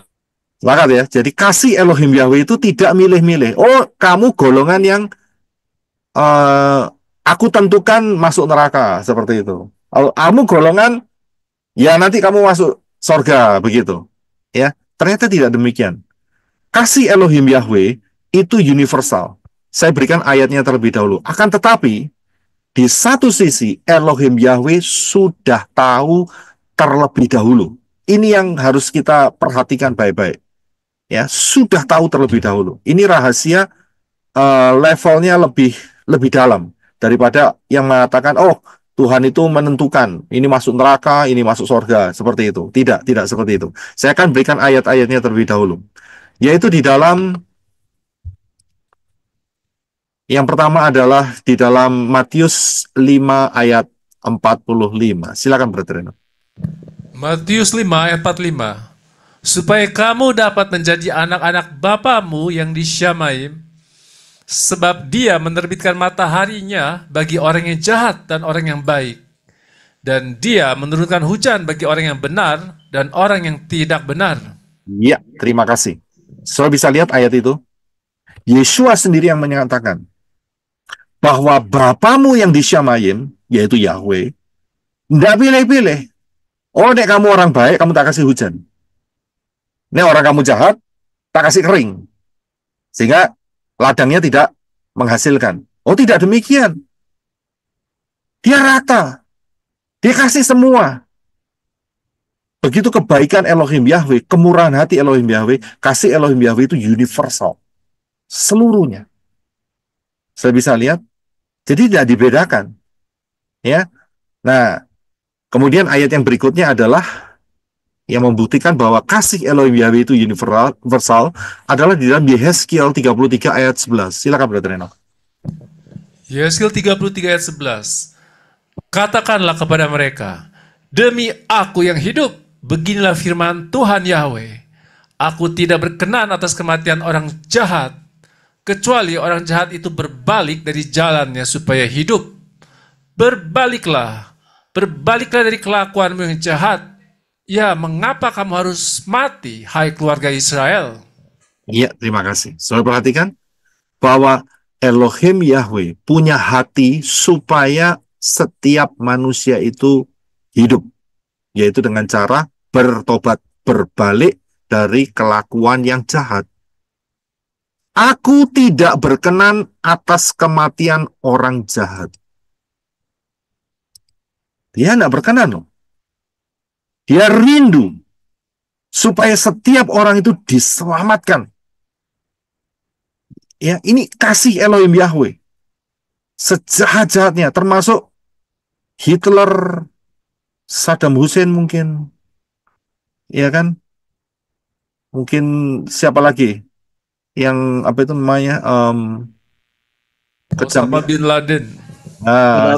Sepakat ya. Jadi kasih Elohim Yahweh itu tidak milih-milih. Oh, kamu golongan yang uh, aku tentukan masuk neraka seperti itu. Kalau kamu golongan ya nanti kamu masuk sorga begitu. Ya, ternyata tidak demikian. Kasih Elohim Yahweh itu universal. Saya berikan ayatnya terlebih dahulu. Akan tetapi di satu sisi Elohim Yahweh sudah tahu terlebih dahulu. Ini yang harus kita perhatikan baik-baik. Ya, sudah tahu terlebih dahulu. Ini rahasia uh, levelnya lebih lebih dalam daripada yang mengatakan oh Tuhan itu menentukan ini masuk neraka, ini masuk surga, seperti itu. Tidak, tidak seperti itu. Saya akan berikan ayat-ayatnya terlebih dahulu. Yaitu di dalam yang pertama adalah di dalam Matius 5 ayat 45. Silakan berterima Matius 5 ayat 45. Supaya kamu dapat menjadi anak-anak Bapamu yang di Syamaim, Sebab dia menerbitkan mataharinya bagi orang yang jahat dan orang yang baik. Dan dia menurunkan hujan bagi orang yang benar dan orang yang tidak benar. Ya, terima kasih. Saudara bisa lihat ayat itu? Yesus sendiri yang menyatakan bahwa Bapamu yang di Syamayim, yaitu Yahweh, tidak pilih-pilih. Oh, nek kamu orang baik, kamu tak kasih hujan. Nek orang kamu jahat, tak kasih kering. Sehingga ladangnya tidak menghasilkan. Oh tidak demikian. Dia rata. Dia kasih semua. Begitu kebaikan Elohim Yahweh, kemurahan hati Elohim Yahweh, kasih Elohim Yahweh itu universal. Seluruhnya. Saya bisa lihat. Jadi tidak dibedakan. Ya. Nah, kemudian ayat yang berikutnya adalah yang membuktikan bahwa kasih Elohim Yahweh itu universal adalah di dalam Yeheskiel 33 ayat 11. Silakan Brother Enoch. Yeheskiel 33 ayat 11. Katakanlah kepada mereka, Demi aku yang hidup, beginilah firman Tuhan Yahweh. Aku tidak berkenan atas kematian orang jahat, kecuali orang jahat itu berbalik dari jalannya supaya hidup. Berbaliklah, berbaliklah dari kelakuanmu yang jahat, Ya, mengapa kamu harus mati, hai keluarga Israel? Iya, terima kasih. Saudara perhatikan bahwa Elohim Yahweh punya hati supaya setiap manusia itu hidup, yaitu dengan cara bertobat, berbalik dari kelakuan yang jahat. Aku tidak berkenan atas kematian orang jahat. Dia tidak berkenan loh. Dia rindu supaya setiap orang itu diselamatkan. Ya, ini kasih Elohim Yahweh. Sejahat-jahatnya termasuk Hitler, Saddam Hussein mungkin. Ya kan? Mungkin siapa lagi? Yang apa itu namanya? Um, Osama bin Laden. Nah,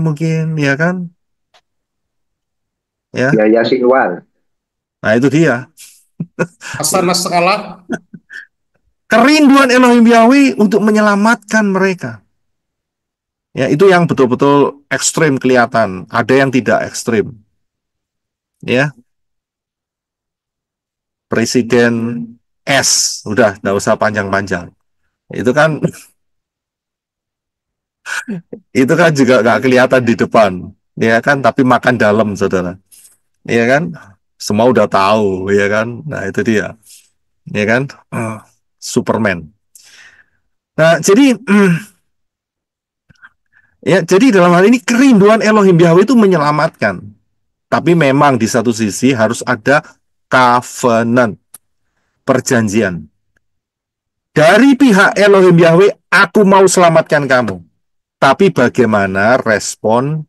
mungkin ya kan? ya biaya ya, Sinwan nah itu dia Hasan Nasrallah kerinduan Elohim Yahweh untuk menyelamatkan mereka ya itu yang betul-betul ekstrim kelihatan ada yang tidak ekstrim ya Presiden S udah nggak usah panjang-panjang itu kan itu kan juga nggak kelihatan di depan ya kan tapi makan dalam saudara ya kan semua udah tahu ya kan nah itu dia ya kan hmm. Superman nah jadi ya jadi dalam hal ini kerinduan Elohim Yahweh itu menyelamatkan tapi memang di satu sisi harus ada covenant perjanjian dari pihak Elohim Yahweh aku mau selamatkan kamu tapi bagaimana respon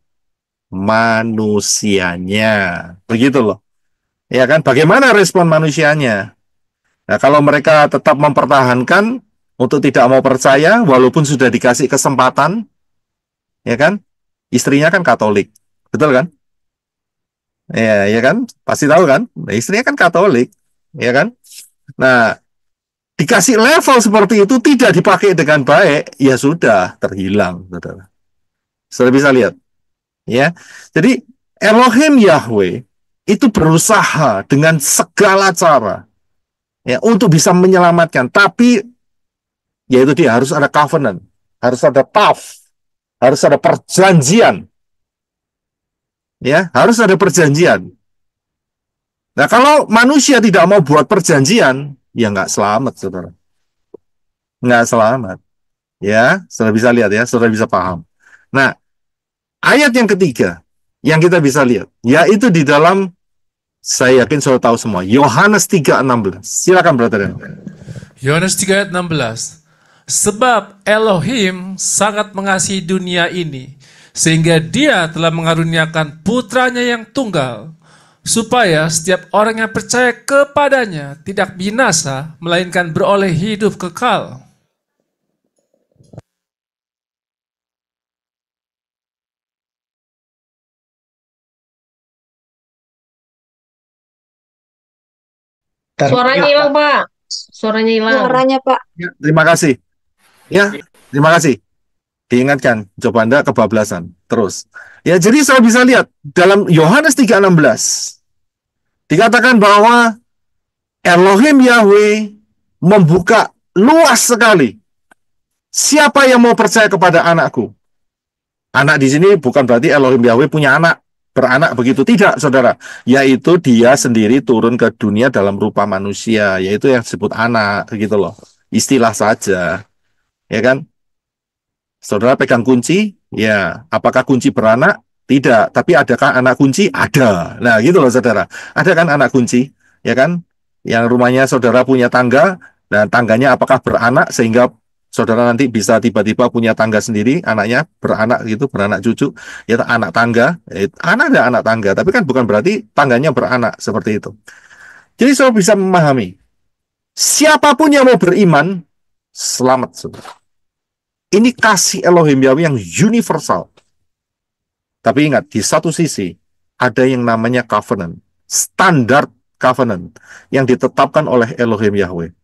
manusianya. Begitu loh. Ya kan? Bagaimana respon manusianya? Nah, kalau mereka tetap mempertahankan untuk tidak mau percaya walaupun sudah dikasih kesempatan, ya kan? Istrinya kan Katolik. Betul kan? Ya, ya kan? Pasti tahu kan? Nah, istrinya kan Katolik, ya kan? Nah, dikasih level seperti itu tidak dipakai dengan baik, ya sudah terhilang, Saudara. Saudara bisa lihat ya. Jadi Elohim Yahweh itu berusaha dengan segala cara ya untuk bisa menyelamatkan, tapi yaitu dia harus ada covenant, harus ada taf, harus ada perjanjian. Ya, harus ada perjanjian. Nah, kalau manusia tidak mau buat perjanjian, ya nggak selamat, saudara. Nggak selamat. Ya, sudah bisa lihat ya, sudah bisa paham. Nah, Ayat yang ketiga yang kita bisa lihat, yaitu di dalam saya yakin sudah tahu semua. Yohanes 3:16. Silakan Brother 3 Yohanes 3:16. Sebab Elohim sangat mengasihi dunia ini sehingga dia telah mengaruniakan putranya yang tunggal supaya setiap orang yang percaya kepadanya tidak binasa melainkan beroleh hidup kekal. Ter Suaranya iya, hilang, Pak. Suaranya hilang. Suaranya, Pak. Ya, terima kasih. Ya, terima kasih. Diingatkan, coba Anda kebablasan. Terus. Ya, jadi saya bisa lihat dalam Yohanes 3:16 dikatakan bahwa Elohim Yahweh membuka luas sekali. Siapa yang mau percaya kepada anakku? Anak di sini bukan berarti Elohim Yahweh punya anak beranak begitu tidak saudara yaitu dia sendiri turun ke dunia dalam rupa manusia yaitu yang disebut anak gitu loh istilah saja ya kan saudara pegang kunci ya apakah kunci beranak tidak tapi adakah anak kunci ada nah gitu loh saudara ada kan anak kunci ya kan yang rumahnya saudara punya tangga dan tangganya apakah beranak sehingga saudara nanti bisa tiba-tiba punya tangga sendiri, anaknya beranak gitu, beranak cucu, ya anak tangga, eh, anak ada anak tangga, tapi kan bukan berarti tangganya beranak seperti itu. Jadi saudara bisa memahami, siapapun yang mau beriman, selamat saudara. Ini kasih Elohim Yahweh yang universal. Tapi ingat, di satu sisi ada yang namanya covenant, standar covenant yang ditetapkan oleh Elohim Yahweh.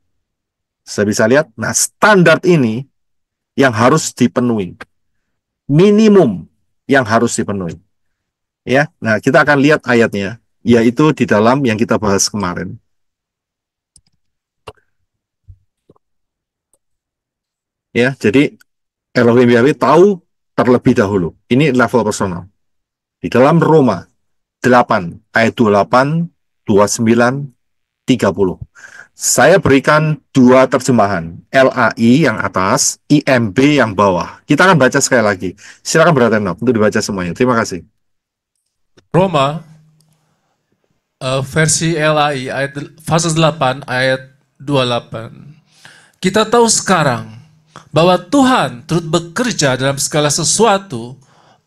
Saya bisa lihat, nah standar ini yang harus dipenuhi. Minimum yang harus dipenuhi. Ya, nah kita akan lihat ayatnya, yaitu di dalam yang kita bahas kemarin. Ya, jadi Elohim Yahweh tahu terlebih dahulu. Ini level personal. Di dalam Roma 8 ayat 28, 29, 30. Saya berikan dua terjemahan, LAI yang atas, IMB yang bawah. Kita akan baca sekali lagi. Silakan berhati Nob untuk dibaca semuanya. Terima kasih. Roma uh, versi LAI ayat fase 8 ayat 28. Kita tahu sekarang bahwa Tuhan turut bekerja dalam segala sesuatu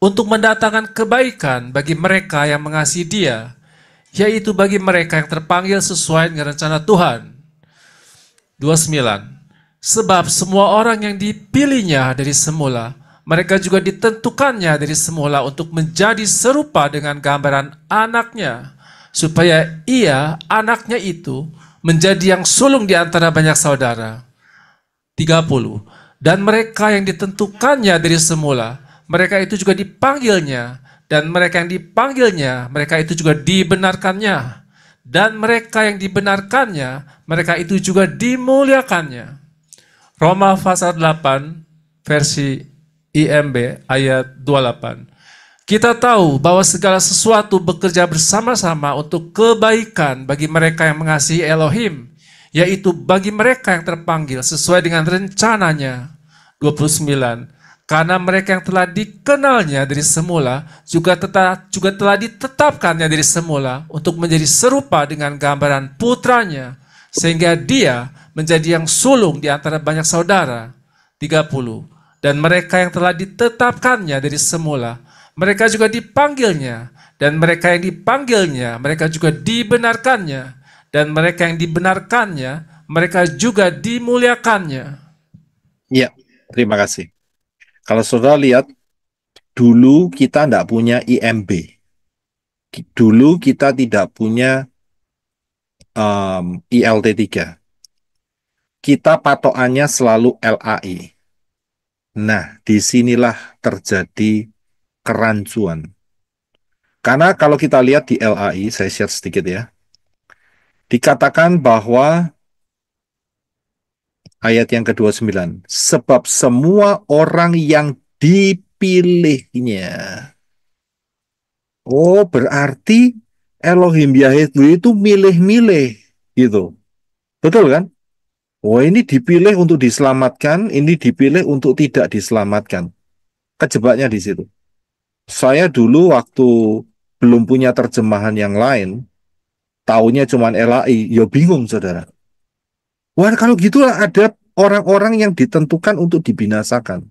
untuk mendatangkan kebaikan bagi mereka yang mengasihi Dia, yaitu bagi mereka yang terpanggil sesuai dengan rencana Tuhan. 29. Sebab semua orang yang dipilihnya dari semula, mereka juga ditentukannya dari semula untuk menjadi serupa dengan gambaran anaknya, supaya ia, anaknya itu, menjadi yang sulung di antara banyak saudara. 30. Dan mereka yang ditentukannya dari semula, mereka itu juga dipanggilnya, dan mereka yang dipanggilnya, mereka itu juga dibenarkannya. Dan mereka yang dibenarkannya, mereka itu juga dimuliakannya. Roma pasal 8 versi IMB ayat 28. Kita tahu bahwa segala sesuatu bekerja bersama-sama untuk kebaikan bagi mereka yang mengasihi Elohim, yaitu bagi mereka yang terpanggil sesuai dengan rencananya. 29. Karena mereka yang telah dikenalnya dari semula juga, tetap juga telah ditetapkannya dari semula untuk menjadi serupa dengan gambaran putranya sehingga dia menjadi yang sulung di antara banyak saudara, 30. Dan mereka yang telah ditetapkannya dari semula, mereka juga dipanggilnya. Dan mereka yang dipanggilnya, mereka juga dibenarkannya. Dan mereka yang dibenarkannya, mereka juga dimuliakannya. Ya, terima kasih. Kalau saudara lihat, dulu kita tidak punya IMB. Dulu kita tidak punya um, ILT3. Kita patokannya selalu LAI. E. Nah, disinilah terjadi kerancuan. Karena kalau kita lihat di LAI, e, saya share sedikit ya. Dikatakan bahwa ayat yang ke-29, sebab semua orang yang dipilihnya. Oh, berarti Elohim Yahweh itu milih-milih gitu. Betul kan? Oh ini dipilih untuk diselamatkan, ini dipilih untuk tidak diselamatkan. Kejebaknya di situ. Saya dulu waktu belum punya terjemahan yang lain, tahunya cuman LAI, ya bingung saudara. Wah kalau gitu ada orang-orang yang ditentukan untuk dibinasakan.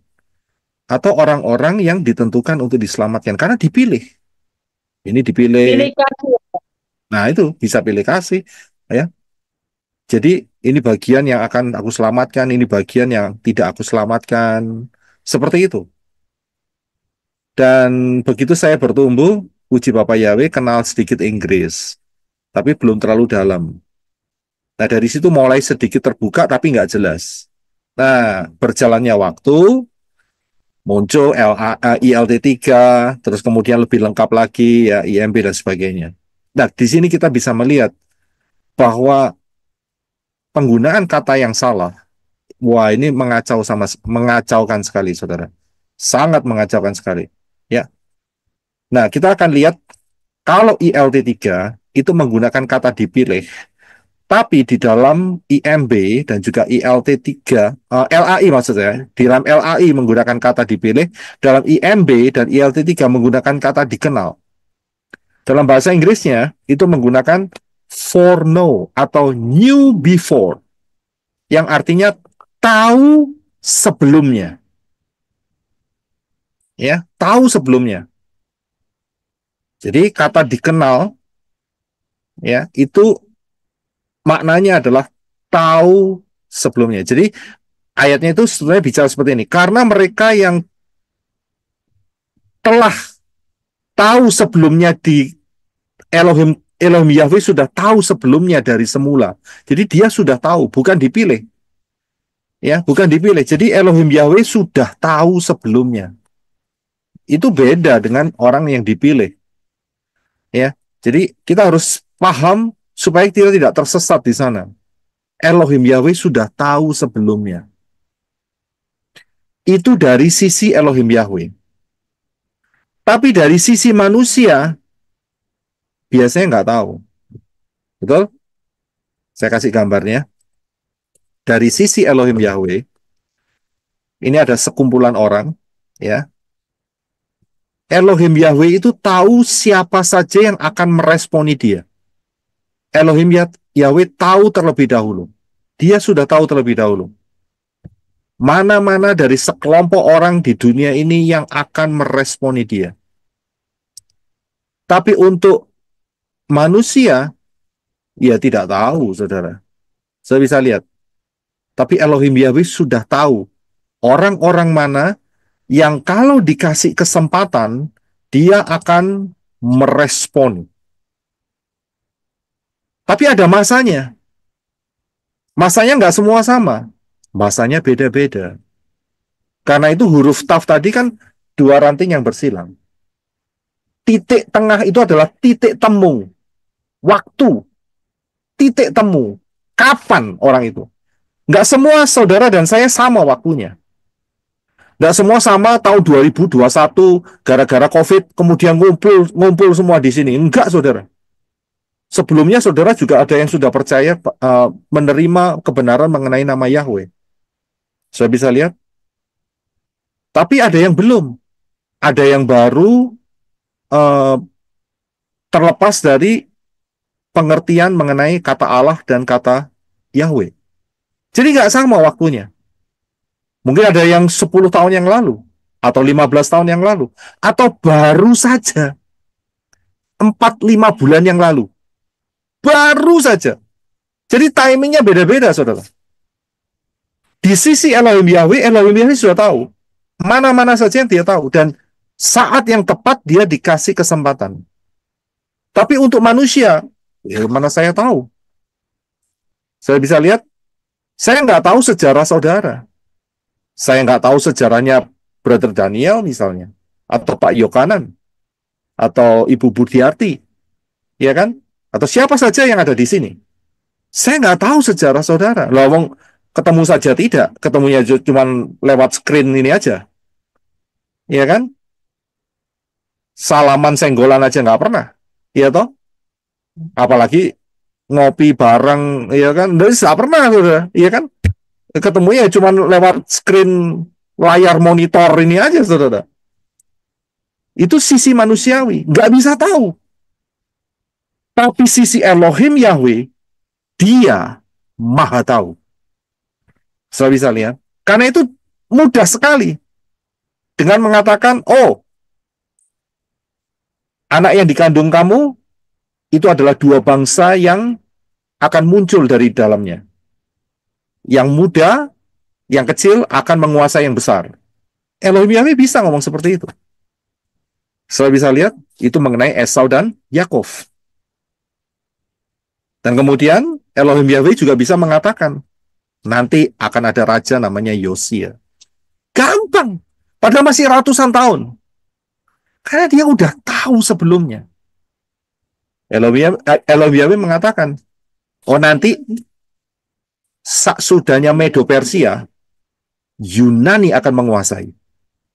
Atau orang-orang yang ditentukan untuk diselamatkan. Karena dipilih. Ini dipilih. Ya, nah, itu bisa pilih kasih ya. Jadi ini bagian yang akan aku selamatkan, ini bagian yang tidak aku selamatkan. Seperti itu. Dan begitu saya bertumbuh, uji Bapak Yahweh kenal sedikit Inggris, tapi belum terlalu dalam. Nah, dari situ mulai sedikit terbuka tapi nggak jelas. Nah, berjalannya waktu, muncul uh, eh, ILT3, terus kemudian lebih lengkap lagi ya IMB dan sebagainya. Nah, di sini kita bisa melihat bahwa penggunaan kata yang salah, wah ini mengacau sama mengacaukan sekali, saudara, sangat mengacaukan sekali. Ya, nah kita akan lihat kalau ILT3 itu menggunakan kata dipilih tapi di dalam IMB dan juga ILT 3, uh, eh, LAI maksudnya, di dalam LAI menggunakan kata dipilih, dalam IMB dan ILT 3 menggunakan kata dikenal. Dalam bahasa Inggrisnya, itu menggunakan for no atau new before, yang artinya tahu sebelumnya. Ya, tahu sebelumnya. Jadi kata dikenal ya itu maknanya adalah tahu sebelumnya. Jadi ayatnya itu sebenarnya bicara seperti ini. Karena mereka yang telah tahu sebelumnya di Elohim Elohim Yahweh sudah tahu sebelumnya dari semula. Jadi dia sudah tahu, bukan dipilih. Ya, bukan dipilih. Jadi Elohim Yahweh sudah tahu sebelumnya. Itu beda dengan orang yang dipilih. Ya. Jadi kita harus paham supaya kita tidak tersesat di sana. Elohim Yahweh sudah tahu sebelumnya. Itu dari sisi Elohim Yahweh. Tapi dari sisi manusia, biasanya nggak tahu. Betul? Saya kasih gambarnya. Dari sisi Elohim Yahweh, ini ada sekumpulan orang, ya. Elohim Yahweh itu tahu siapa saja yang akan meresponi dia. Elohim Yahweh tahu terlebih dahulu. Dia sudah tahu terlebih dahulu. Mana-mana dari sekelompok orang di dunia ini yang akan meresponi dia. Tapi untuk manusia, ya tidak tahu, saudara. Saya bisa lihat. Tapi Elohim Yahweh sudah tahu orang-orang mana yang kalau dikasih kesempatan, dia akan merespon. Tapi ada masanya. Masanya nggak semua sama. Masanya beda-beda. Karena itu huruf taf tadi kan dua ranting yang bersilang. Titik tengah itu adalah titik temu. Waktu. Titik temu. Kapan orang itu? Nggak semua saudara dan saya sama waktunya. Nggak semua sama tahun 2021 gara-gara COVID kemudian ngumpul ngumpul semua di sini. Nggak saudara. Sebelumnya saudara juga ada yang sudah percaya uh, menerima kebenaran mengenai nama Yahweh. Saya bisa lihat. Tapi ada yang belum. Ada yang baru uh, terlepas dari pengertian mengenai kata Allah dan kata Yahweh. Jadi nggak sama waktunya. Mungkin ada yang 10 tahun yang lalu, atau 15 tahun yang lalu, atau baru saja 4-5 bulan yang lalu baru saja. Jadi timingnya beda-beda, saudara. Di sisi Elohim Yahweh, Elohim Yahweh sudah tahu. Mana-mana saja yang dia tahu. Dan saat yang tepat dia dikasih kesempatan. Tapi untuk manusia, ya mana saya tahu. Saya bisa lihat, saya nggak tahu sejarah saudara. Saya nggak tahu sejarahnya Brother Daniel misalnya, atau Pak Yokanan, atau Ibu Budiarti, ya kan? atau siapa saja yang ada di sini. Saya nggak tahu sejarah saudara. Lawang ketemu saja tidak, ketemunya cuma lewat screen ini aja. Iya kan? Salaman senggolan aja nggak pernah. Iya toh? Apalagi ngopi bareng, iya kan? dari Nggak pernah, saudara. Iya kan? Ketemunya cuma lewat screen layar monitor ini aja, saudara. Itu sisi manusiawi. Nggak bisa tahu tapi sisi Elohim Yahweh, dia maha tahu. Saya bisa lihat. Karena itu mudah sekali. Dengan mengatakan, oh, anak yang dikandung kamu, itu adalah dua bangsa yang akan muncul dari dalamnya. Yang muda, yang kecil akan menguasai yang besar. Elohim Yahweh bisa ngomong seperti itu. Saya bisa lihat, itu mengenai Esau dan Yakov. Dan kemudian Elohim Yahweh juga bisa mengatakan, nanti akan ada raja namanya Yosia. Gampang. Padahal masih ratusan tahun. Karena dia udah tahu sebelumnya. Elohim, eh, Elohim Yahweh mengatakan, oh nanti sudahnya Medo Persia, Yunani akan menguasai.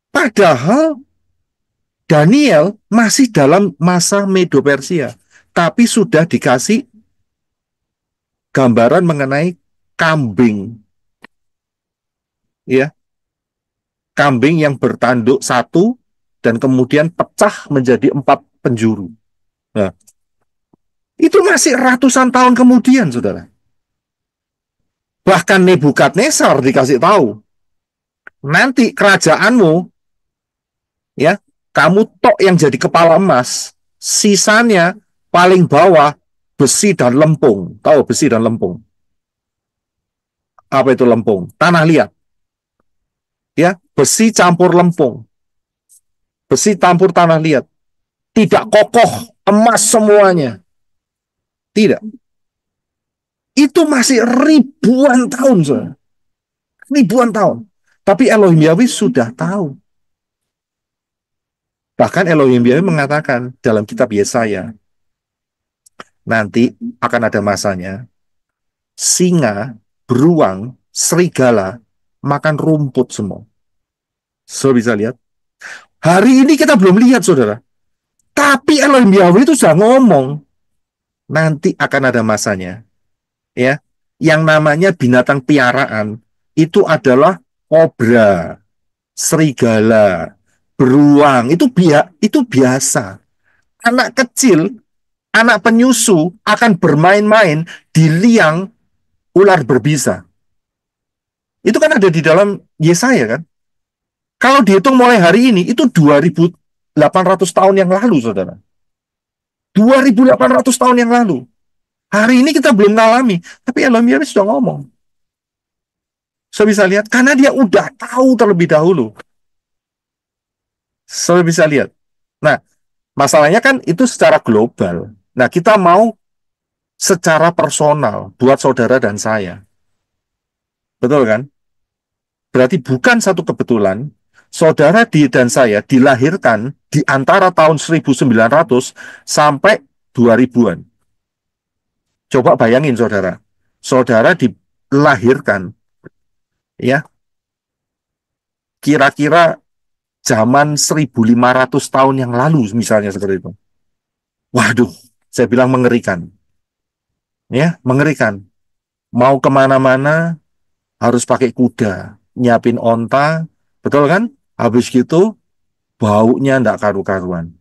Padahal Daniel masih dalam masa Medo Persia, tapi sudah dikasih gambaran mengenai kambing. Ya. Kambing yang bertanduk satu dan kemudian pecah menjadi empat penjuru. Nah, itu masih ratusan tahun kemudian, saudara. Bahkan Nebukadnezar dikasih tahu, nanti kerajaanmu, ya, kamu tok yang jadi kepala emas, sisanya paling bawah besi dan lempung. Tahu besi dan lempung? Apa itu lempung? Tanah liat. Ya, besi campur lempung. Besi campur tanah liat. Tidak kokoh, emas semuanya. Tidak. Itu masih ribuan tahun, saudara. Ribuan tahun. Tapi Elohim Yahweh sudah tahu. Bahkan Elohim Yahweh mengatakan dalam kitab Yesaya, nanti akan ada masanya singa, beruang, serigala makan rumput semua. So bisa lihat. Hari ini kita belum lihat saudara. Tapi Elohim Yahweh itu sudah ngomong. Nanti akan ada masanya. ya Yang namanya binatang piaraan itu adalah kobra, serigala, beruang. Itu, bi itu biasa. Anak kecil anak penyusu akan bermain-main di liang ular berbisa. Itu kan ada di dalam Yesaya kan? Kalau dihitung mulai hari ini, itu 2.800 tahun yang lalu, saudara. 2.800 tahun yang lalu. Hari ini kita belum mengalami tapi Elohim sudah ngomong. Saya bisa lihat, karena dia udah tahu terlebih dahulu. Saya bisa lihat. Nah, masalahnya kan itu secara global. Nah, kita mau secara personal buat saudara dan saya. Betul kan? Berarti bukan satu kebetulan saudara di dan saya dilahirkan di antara tahun 1900 sampai 2000-an. Coba bayangin saudara. Saudara dilahirkan ya kira-kira zaman 1500 tahun yang lalu misalnya seperti itu. Waduh, saya bilang mengerikan. Ya, mengerikan. Mau kemana-mana harus pakai kuda, nyiapin onta, betul kan? Habis gitu baunya ndak karu-karuan.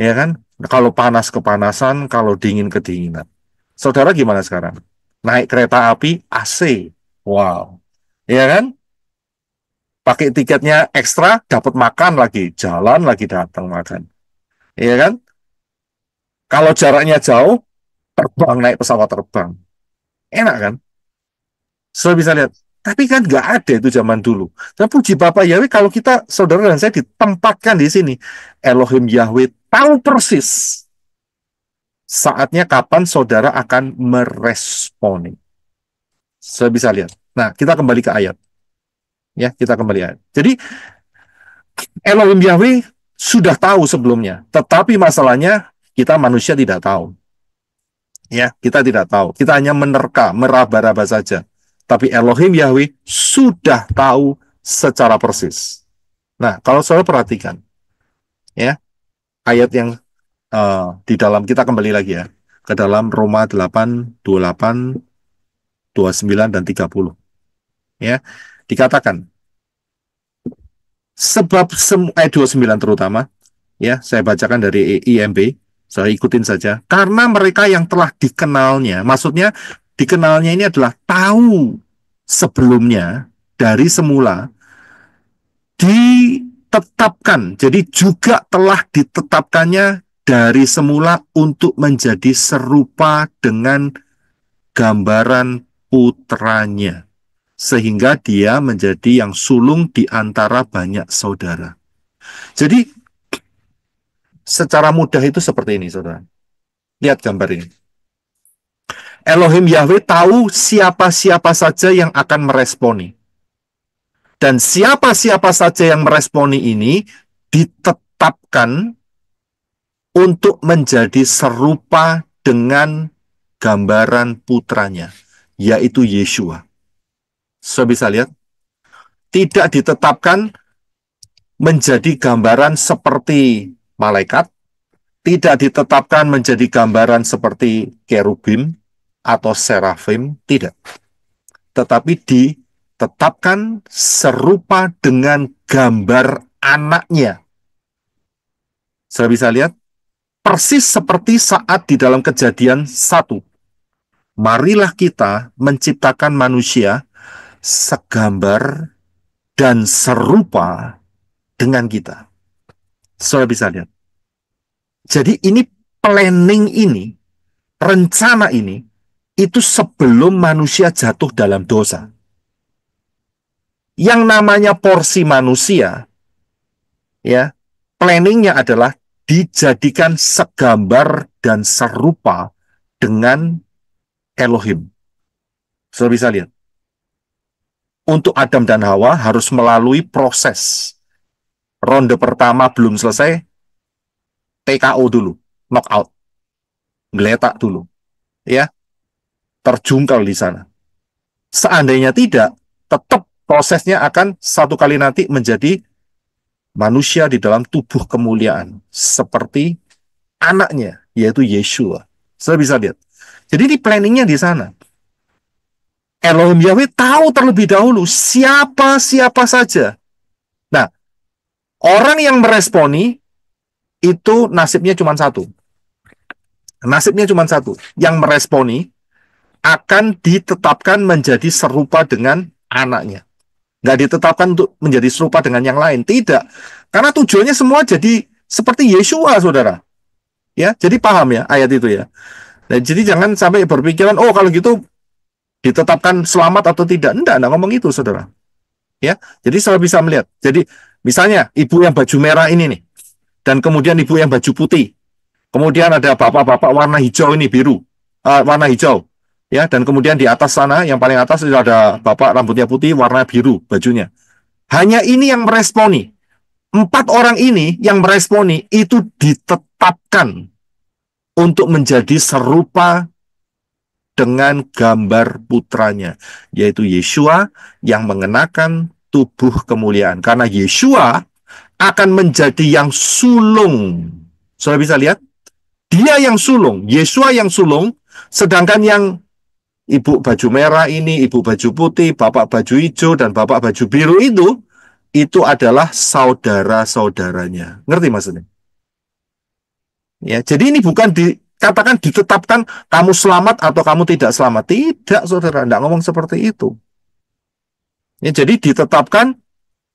Ya kan? Kalau panas kepanasan, kalau dingin kedinginan. Saudara gimana sekarang? Naik kereta api AC. Wow. Ya kan? Pakai tiketnya ekstra, dapat makan lagi, jalan lagi datang makan. Ya kan? Kalau jaraknya jauh, terbang naik pesawat terbang. Enak kan? Saya bisa lihat. Tapi kan nggak ada itu zaman dulu. Dan puji Bapak Yahweh kalau kita, saudara dan saya ditempatkan di sini. Elohim Yahweh tahu persis saatnya kapan saudara akan meresponi. Saya bisa lihat. Nah, kita kembali ke ayat. Ya, kita kembali ayat. Jadi, Elohim Yahweh sudah tahu sebelumnya. Tetapi masalahnya kita manusia tidak tahu. Ya, kita tidak tahu. Kita hanya menerka, meraba-raba saja. Tapi Elohim Yahweh sudah tahu secara persis. Nah, kalau saudara perhatikan, ya, ayat yang uh, di dalam kita kembali lagi ya, ke dalam Roma 8, 28, 29 dan 30. Ya, dikatakan sebab semua eh, 29 terutama ya, saya bacakan dari IMB saya ikutin saja. Karena mereka yang telah dikenalnya, maksudnya dikenalnya ini adalah tahu sebelumnya dari semula ditetapkan. Jadi juga telah ditetapkannya dari semula untuk menjadi serupa dengan gambaran putranya sehingga dia menjadi yang sulung di antara banyak saudara. Jadi secara mudah itu seperti ini, saudara. Lihat gambar ini. Elohim Yahweh tahu siapa-siapa saja yang akan meresponi. Dan siapa-siapa saja yang meresponi ini ditetapkan untuk menjadi serupa dengan gambaran putranya, yaitu Yeshua. So bisa lihat, tidak ditetapkan menjadi gambaran seperti malaikat tidak ditetapkan menjadi gambaran seperti kerubim atau serafim, tidak. Tetapi ditetapkan serupa dengan gambar anaknya. Saya bisa lihat, persis seperti saat di dalam kejadian satu. Marilah kita menciptakan manusia segambar dan serupa dengan kita. Saudara bisa lihat. Jadi ini planning ini, rencana ini, itu sebelum manusia jatuh dalam dosa. Yang namanya porsi manusia, ya, planningnya adalah dijadikan segambar dan serupa dengan Elohim. Saudara bisa lihat. Untuk Adam dan Hawa harus melalui proses ronde pertama belum selesai, TKO dulu, knockout, geletak dulu, ya, terjungkal di sana. Seandainya tidak, tetap prosesnya akan satu kali nanti menjadi manusia di dalam tubuh kemuliaan seperti anaknya yaitu Yeshua. Saya bisa lihat. Jadi di planningnya di sana. Elohim Yahweh tahu terlebih dahulu siapa siapa saja Orang yang meresponi itu nasibnya cuma satu. Nasibnya cuma satu. Yang meresponi akan ditetapkan menjadi serupa dengan anaknya. Nggak ditetapkan untuk menjadi serupa dengan yang lain. Tidak. Karena tujuannya semua jadi seperti Yeshua, saudara. Ya, jadi paham ya ayat itu ya. Nah, jadi jangan sampai berpikiran, oh kalau gitu ditetapkan selamat atau tidak. Enggak, nggak ngomong itu, saudara ya. Jadi saya bisa melihat. Jadi misalnya ibu yang baju merah ini nih, dan kemudian ibu yang baju putih, kemudian ada bapak-bapak warna hijau ini biru, uh, warna hijau, ya. Dan kemudian di atas sana yang paling atas itu ada bapak rambutnya putih, warna biru bajunya. Hanya ini yang meresponi. Empat orang ini yang meresponi itu ditetapkan untuk menjadi serupa dengan gambar putranya, yaitu Yeshua yang mengenakan tubuh kemuliaan. Karena Yeshua akan menjadi yang sulung. Sudah bisa lihat? Dia yang sulung, Yeshua yang sulung, sedangkan yang ibu baju merah ini, ibu baju putih, bapak baju hijau, dan bapak baju biru itu, itu adalah saudara-saudaranya. Ngerti maksudnya? Ya, jadi ini bukan di katakan ditetapkan kamu selamat atau kamu tidak selamat. Tidak, saudara, tidak ngomong seperti itu. Ya, jadi ditetapkan,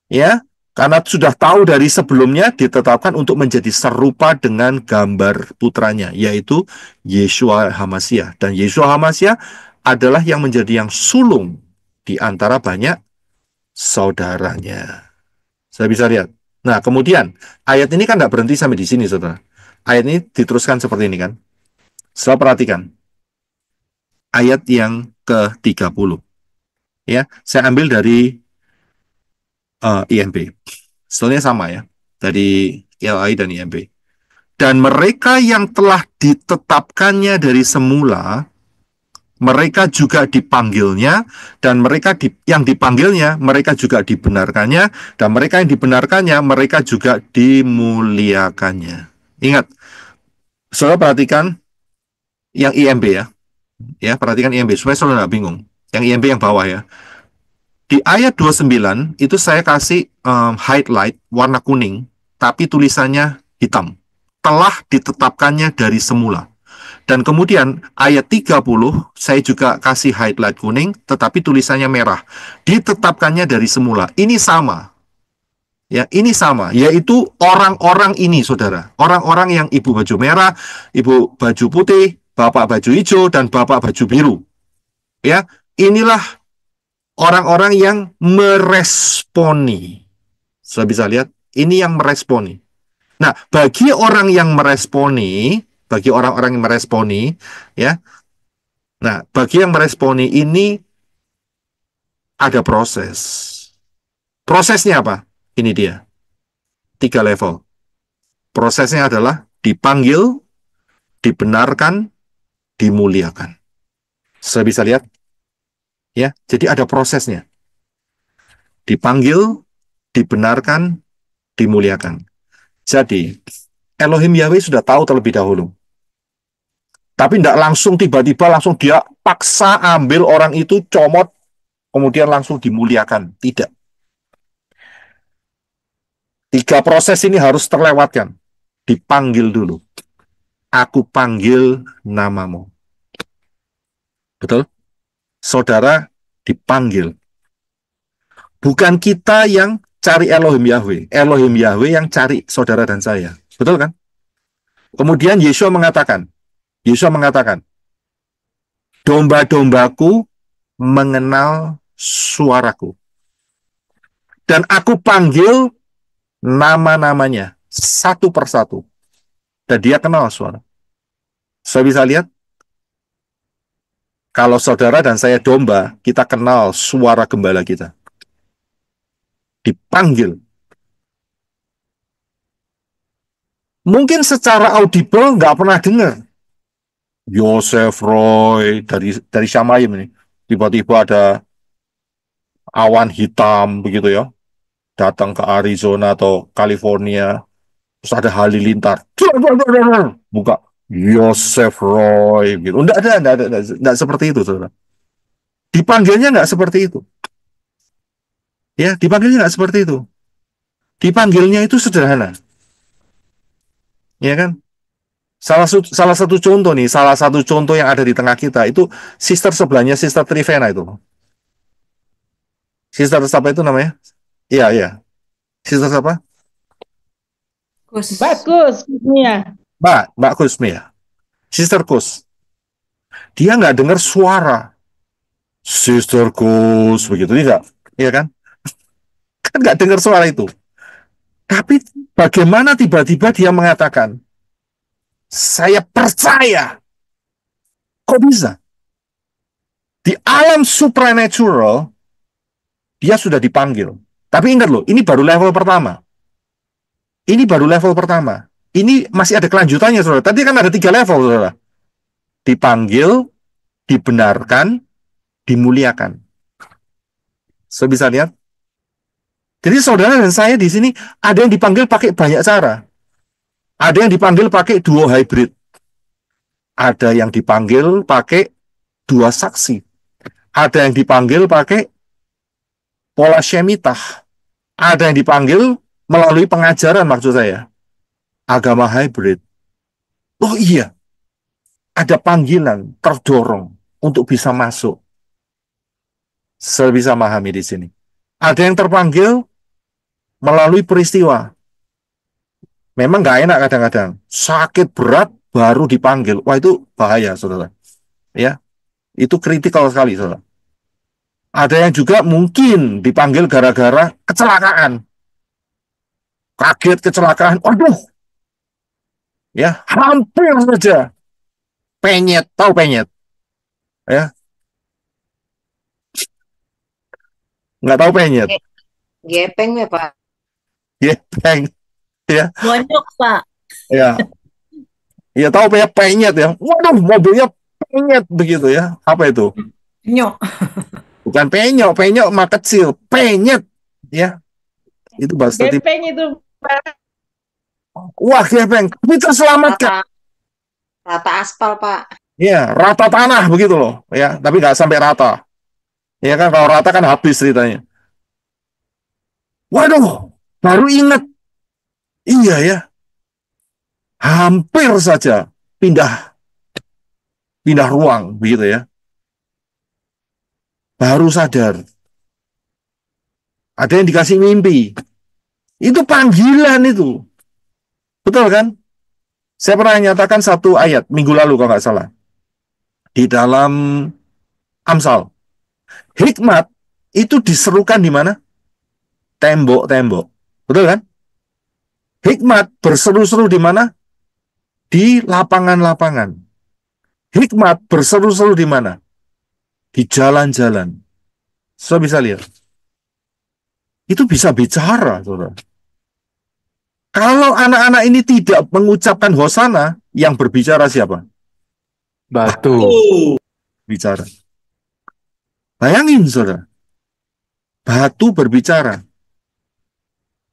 ya, karena sudah tahu dari sebelumnya ditetapkan untuk menjadi serupa dengan gambar putranya, yaitu Yeshua Hamasya. Dan Yeshua Hamasya adalah yang menjadi yang sulung di antara banyak saudaranya. Saya bisa lihat. Nah, kemudian ayat ini kan tidak berhenti sampai di sini, saudara. Ayat ini diteruskan seperti ini kan. Setelah perhatikan ayat yang ke-30. Ya, saya ambil dari uh, eh, IMB. Setelahnya sama ya, dari LI dan IMB. Dan mereka yang telah ditetapkannya dari semula, mereka juga dipanggilnya dan mereka di, yang dipanggilnya mereka juga dibenarkannya dan mereka yang dibenarkannya mereka juga dimuliakannya. Ingat, saudara perhatikan yang IMB ya. Ya, perhatikan IMB supaya saudara bingung. Yang IMB yang bawah ya. Di ayat 29 itu saya kasih um, highlight warna kuning tapi tulisannya hitam. Telah ditetapkannya dari semula. Dan kemudian ayat 30 saya juga kasih highlight kuning tetapi tulisannya merah. Ditetapkannya dari semula. Ini sama. Ya, ini sama yaitu orang-orang ini Saudara. Orang-orang yang ibu baju merah, ibu baju putih, bapak baju hijau dan bapak baju biru. Ya, inilah orang-orang yang meresponi. Sudah bisa lihat, ini yang meresponi. Nah, bagi orang yang meresponi, bagi orang-orang yang meresponi, ya. Nah, bagi yang meresponi ini ada proses. Prosesnya apa? Ini dia. Tiga level. Prosesnya adalah dipanggil, dibenarkan, dimuliakan. Saya bisa lihat, ya. Jadi ada prosesnya. Dipanggil, dibenarkan, dimuliakan. Jadi Elohim Yahweh sudah tahu terlebih dahulu. Tapi tidak langsung tiba-tiba langsung dia paksa ambil orang itu comot, kemudian langsung dimuliakan. Tidak. Tiga proses ini harus terlewatkan. Dipanggil dulu aku panggil namamu. Betul? Saudara dipanggil. Bukan kita yang cari Elohim Yahweh. Elohim Yahweh yang cari saudara dan saya. Betul kan? Kemudian Yesus mengatakan, Yesus mengatakan, domba-dombaku mengenal suaraku. Dan aku panggil nama-namanya satu persatu dan dia kenal suara. Saya bisa lihat kalau saudara dan saya domba, kita kenal suara gembala kita. Dipanggil. Mungkin secara audible nggak pernah dengar. Yosef Roy dari dari Syamayim ini. Tiba-tiba ada awan hitam begitu ya datang ke Arizona atau California terus ada halilintar buka Yosef Roy gitu enggak ada enggak ada enggak, seperti itu saudara dipanggilnya enggak seperti itu ya dipanggilnya enggak seperti itu dipanggilnya itu sederhana ya kan salah satu salah satu contoh nih salah satu contoh yang ada di tengah kita itu sister sebelahnya sister Trivena itu sister siapa itu namanya iya iya sister siapa? Bagus, Mbak Mia. Mbak, Mbak, Mbak Mia. Sister Kus. Dia nggak dengar suara. Sister Kus, begitu tidak? Iya kan? Kan nggak dengar suara itu. Tapi bagaimana tiba-tiba dia mengatakan, saya percaya. Kok bisa? Di alam supranatural, dia sudah dipanggil. Tapi ingat loh, ini baru level pertama ini baru level pertama. Ini masih ada kelanjutannya, saudara. Tadi kan ada tiga level, saudara. Dipanggil, dibenarkan, dimuliakan. Saya bisa lihat. Jadi saudara dan saya di sini ada yang dipanggil pakai banyak cara. Ada yang dipanggil pakai dua hybrid. Ada yang dipanggil pakai dua saksi. Ada yang dipanggil pakai pola shemitah. Ada yang dipanggil melalui pengajaran maksud saya agama hybrid. Oh iya, ada panggilan terdorong untuk bisa masuk. Saya bisa memahami di sini. Ada yang terpanggil melalui peristiwa. Memang nggak enak kadang-kadang. Sakit berat baru dipanggil. Wah itu bahaya, saudara. Ya, itu kritikal sekali, saudara. Ada yang juga mungkin dipanggil gara-gara kecelakaan kaget kecelakaan, aduh, ya hampir saja penyet, tahu penyet, ya nggak tahu penyet. Gepeng ya pak. Gepeng, ya. Bonyok pak. Ya, ya tahu penyet, penyet ya. Waduh, mobilnya penyet begitu ya. Apa itu? Penyok. Bukan penyok, penyok mah kecil, penyet ya. Itu bahasa Gepeng itu Wah, gepeng. Tapi terselamatkan. Rata, rata aspal, Pak. Iya, rata tanah begitu loh. Ya, tapi nggak sampai rata. Ya kan, kalau rata kan habis ceritanya. Waduh, baru ingat. Iya ya. Hampir saja pindah pindah ruang begitu ya. Baru sadar. Ada yang dikasih mimpi, itu panggilan itu. Betul kan? Saya pernah nyatakan satu ayat minggu lalu kalau nggak salah. Di dalam Amsal. Hikmat itu diserukan di mana? Tembok-tembok. Betul kan? Hikmat berseru-seru di mana? Di lapangan-lapangan. Hikmat berseru-seru di mana? Di jalan-jalan. Saya bisa lihat. Itu bisa bicara, saudara. Kalau anak-anak ini tidak mengucapkan hosana, yang berbicara siapa? Batu. Batu. Bicara. Bayangin, saudara. Batu berbicara.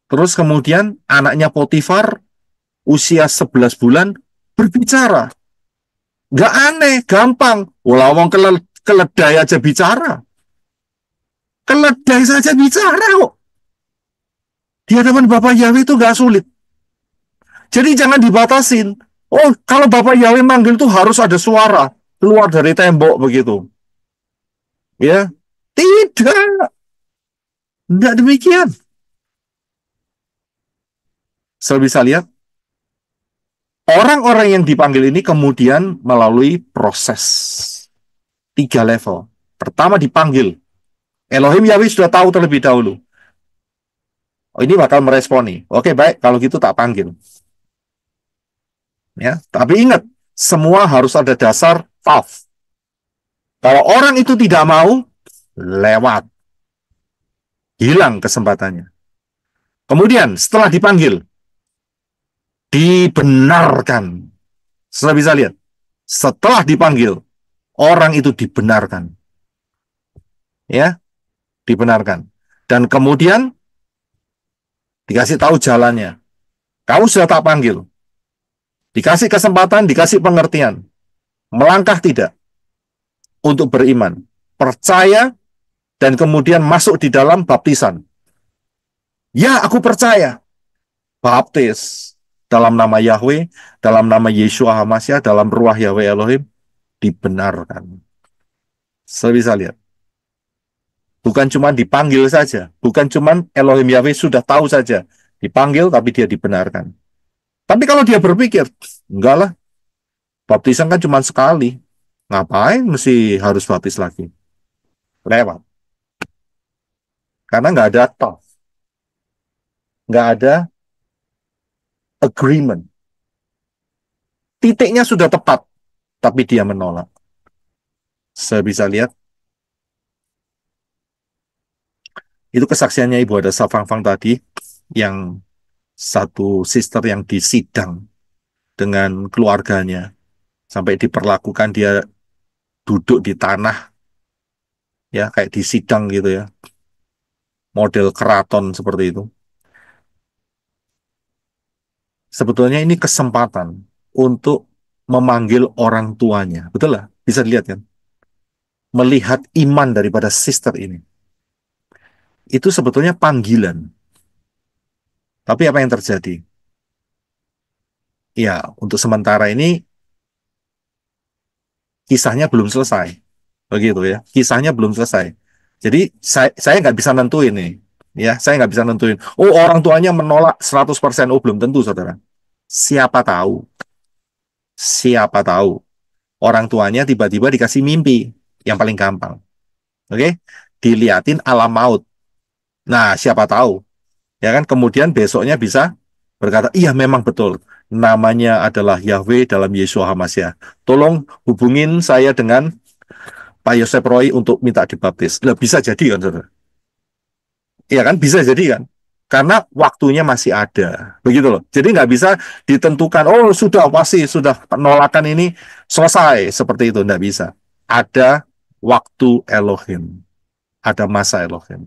Terus kemudian anaknya Potifar, usia 11 bulan, berbicara. Gak aneh, gampang. Oh, Wong keledai aja bicara. Keledai saja bicara kok. Di hadapan Bapak Yahweh itu gak sulit. Jadi jangan dibatasin. Oh, kalau Bapak Yahweh manggil itu harus ada suara keluar dari tembok begitu. Ya, tidak. Tidak demikian. Saya bisa lihat orang-orang yang dipanggil ini kemudian melalui proses tiga level. Pertama dipanggil. Elohim Yahweh sudah tahu terlebih dahulu. Oh, ini bakal meresponi. Oke, baik. Kalau gitu tak panggil. Ya, tapi ingat, semua harus ada dasar faf Kalau orang itu tidak mau, lewat. Hilang kesempatannya. Kemudian setelah dipanggil, dibenarkan. Sudah bisa lihat. Setelah dipanggil, orang itu dibenarkan. Ya, dibenarkan. Dan kemudian dikasih tahu jalannya. Kamu sudah tak panggil. Dikasih kesempatan, dikasih pengertian. Melangkah tidak untuk beriman. Percaya dan kemudian masuk di dalam baptisan. Ya, aku percaya. Baptis dalam nama Yahweh, dalam nama Yesus HaMasya, dalam ruah Yahweh Elohim, dibenarkan. Saya bisa lihat. Bukan cuma dipanggil saja, bukan cuma Elohim Yahweh sudah tahu saja. Dipanggil tapi dia dibenarkan. Tapi kalau dia berpikir, enggak lah, baptisan kan cuma sekali, ngapain mesti harus baptis lagi? Lewat. Karena nggak ada tough. Nggak ada agreement. Titiknya sudah tepat, tapi dia menolak. Saya bisa lihat. Itu kesaksiannya Ibu ada Safang Fang tadi yang satu sister yang disidang dengan keluarganya sampai diperlakukan dia duduk di tanah ya kayak disidang gitu ya model keraton seperti itu sebetulnya ini kesempatan untuk memanggil orang tuanya betul lah bisa dilihat kan melihat iman daripada sister ini itu sebetulnya panggilan tapi apa yang terjadi? Ya, untuk sementara ini kisahnya belum selesai. Begitu ya, kisahnya belum selesai. Jadi saya saya nggak bisa nentuin nih. Ya, saya nggak bisa nentuin. Oh, orang tuanya menolak 100%. Oh, belum tentu, Saudara. Siapa tahu? Siapa tahu? Orang tuanya tiba-tiba dikasih mimpi yang paling gampang. Oke? Okay? Diliatin alam maut. Nah, siapa tahu ya kan kemudian besoknya bisa berkata iya memang betul namanya adalah Yahweh dalam Yesus Hamasya tolong hubungin saya dengan Pak Yosef Roy untuk minta dibaptis nah, bisa jadi kan saudara ya kan bisa jadi kan karena waktunya masih ada begitu loh jadi nggak bisa ditentukan oh sudah pasti sudah penolakan ini selesai seperti itu nggak bisa ada waktu Elohim ada masa Elohim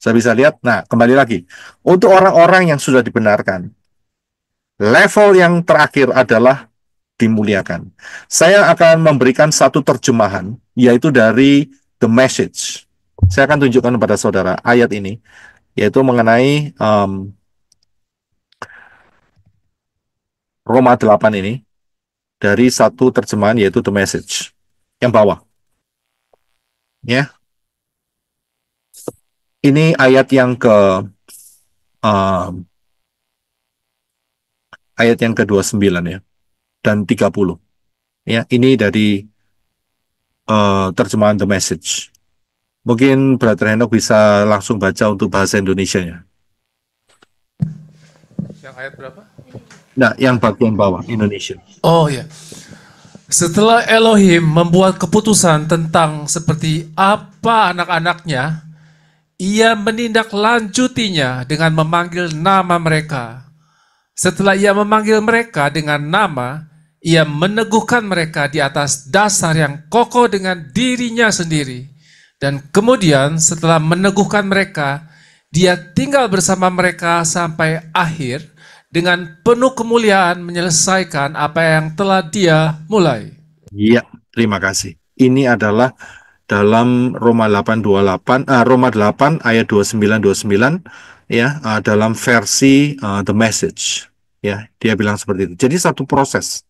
saya bisa lihat. Nah, kembali lagi. Untuk orang-orang yang sudah dibenarkan, level yang terakhir adalah dimuliakan. Saya akan memberikan satu terjemahan, yaitu dari The Message. Saya akan tunjukkan kepada saudara ayat ini, yaitu mengenai um, Roma 8 ini, dari satu terjemahan yaitu The Message, yang bawah. Ya, ini ayat yang ke um, ayat yang ke-29 ya dan 30. Ya, ini dari uh, terjemahan The Message. Mungkin Brother Henok bisa langsung baca untuk bahasa Indonesia-nya. Yang ayat berapa? Nah, yang bagian bawah Indonesia. Oh ya. Setelah Elohim membuat keputusan tentang seperti apa anak-anaknya ia menindaklanjutinya dengan memanggil nama mereka. Setelah ia memanggil mereka dengan nama, ia meneguhkan mereka di atas dasar yang kokoh dengan dirinya sendiri. Dan kemudian setelah meneguhkan mereka, dia tinggal bersama mereka sampai akhir dengan penuh kemuliaan menyelesaikan apa yang telah dia mulai. Iya, terima kasih. Ini adalah dalam Roma 8 28 uh, Roma 8 ayat 29 29 ya uh, dalam versi uh, The Message ya dia bilang seperti itu. Jadi satu proses.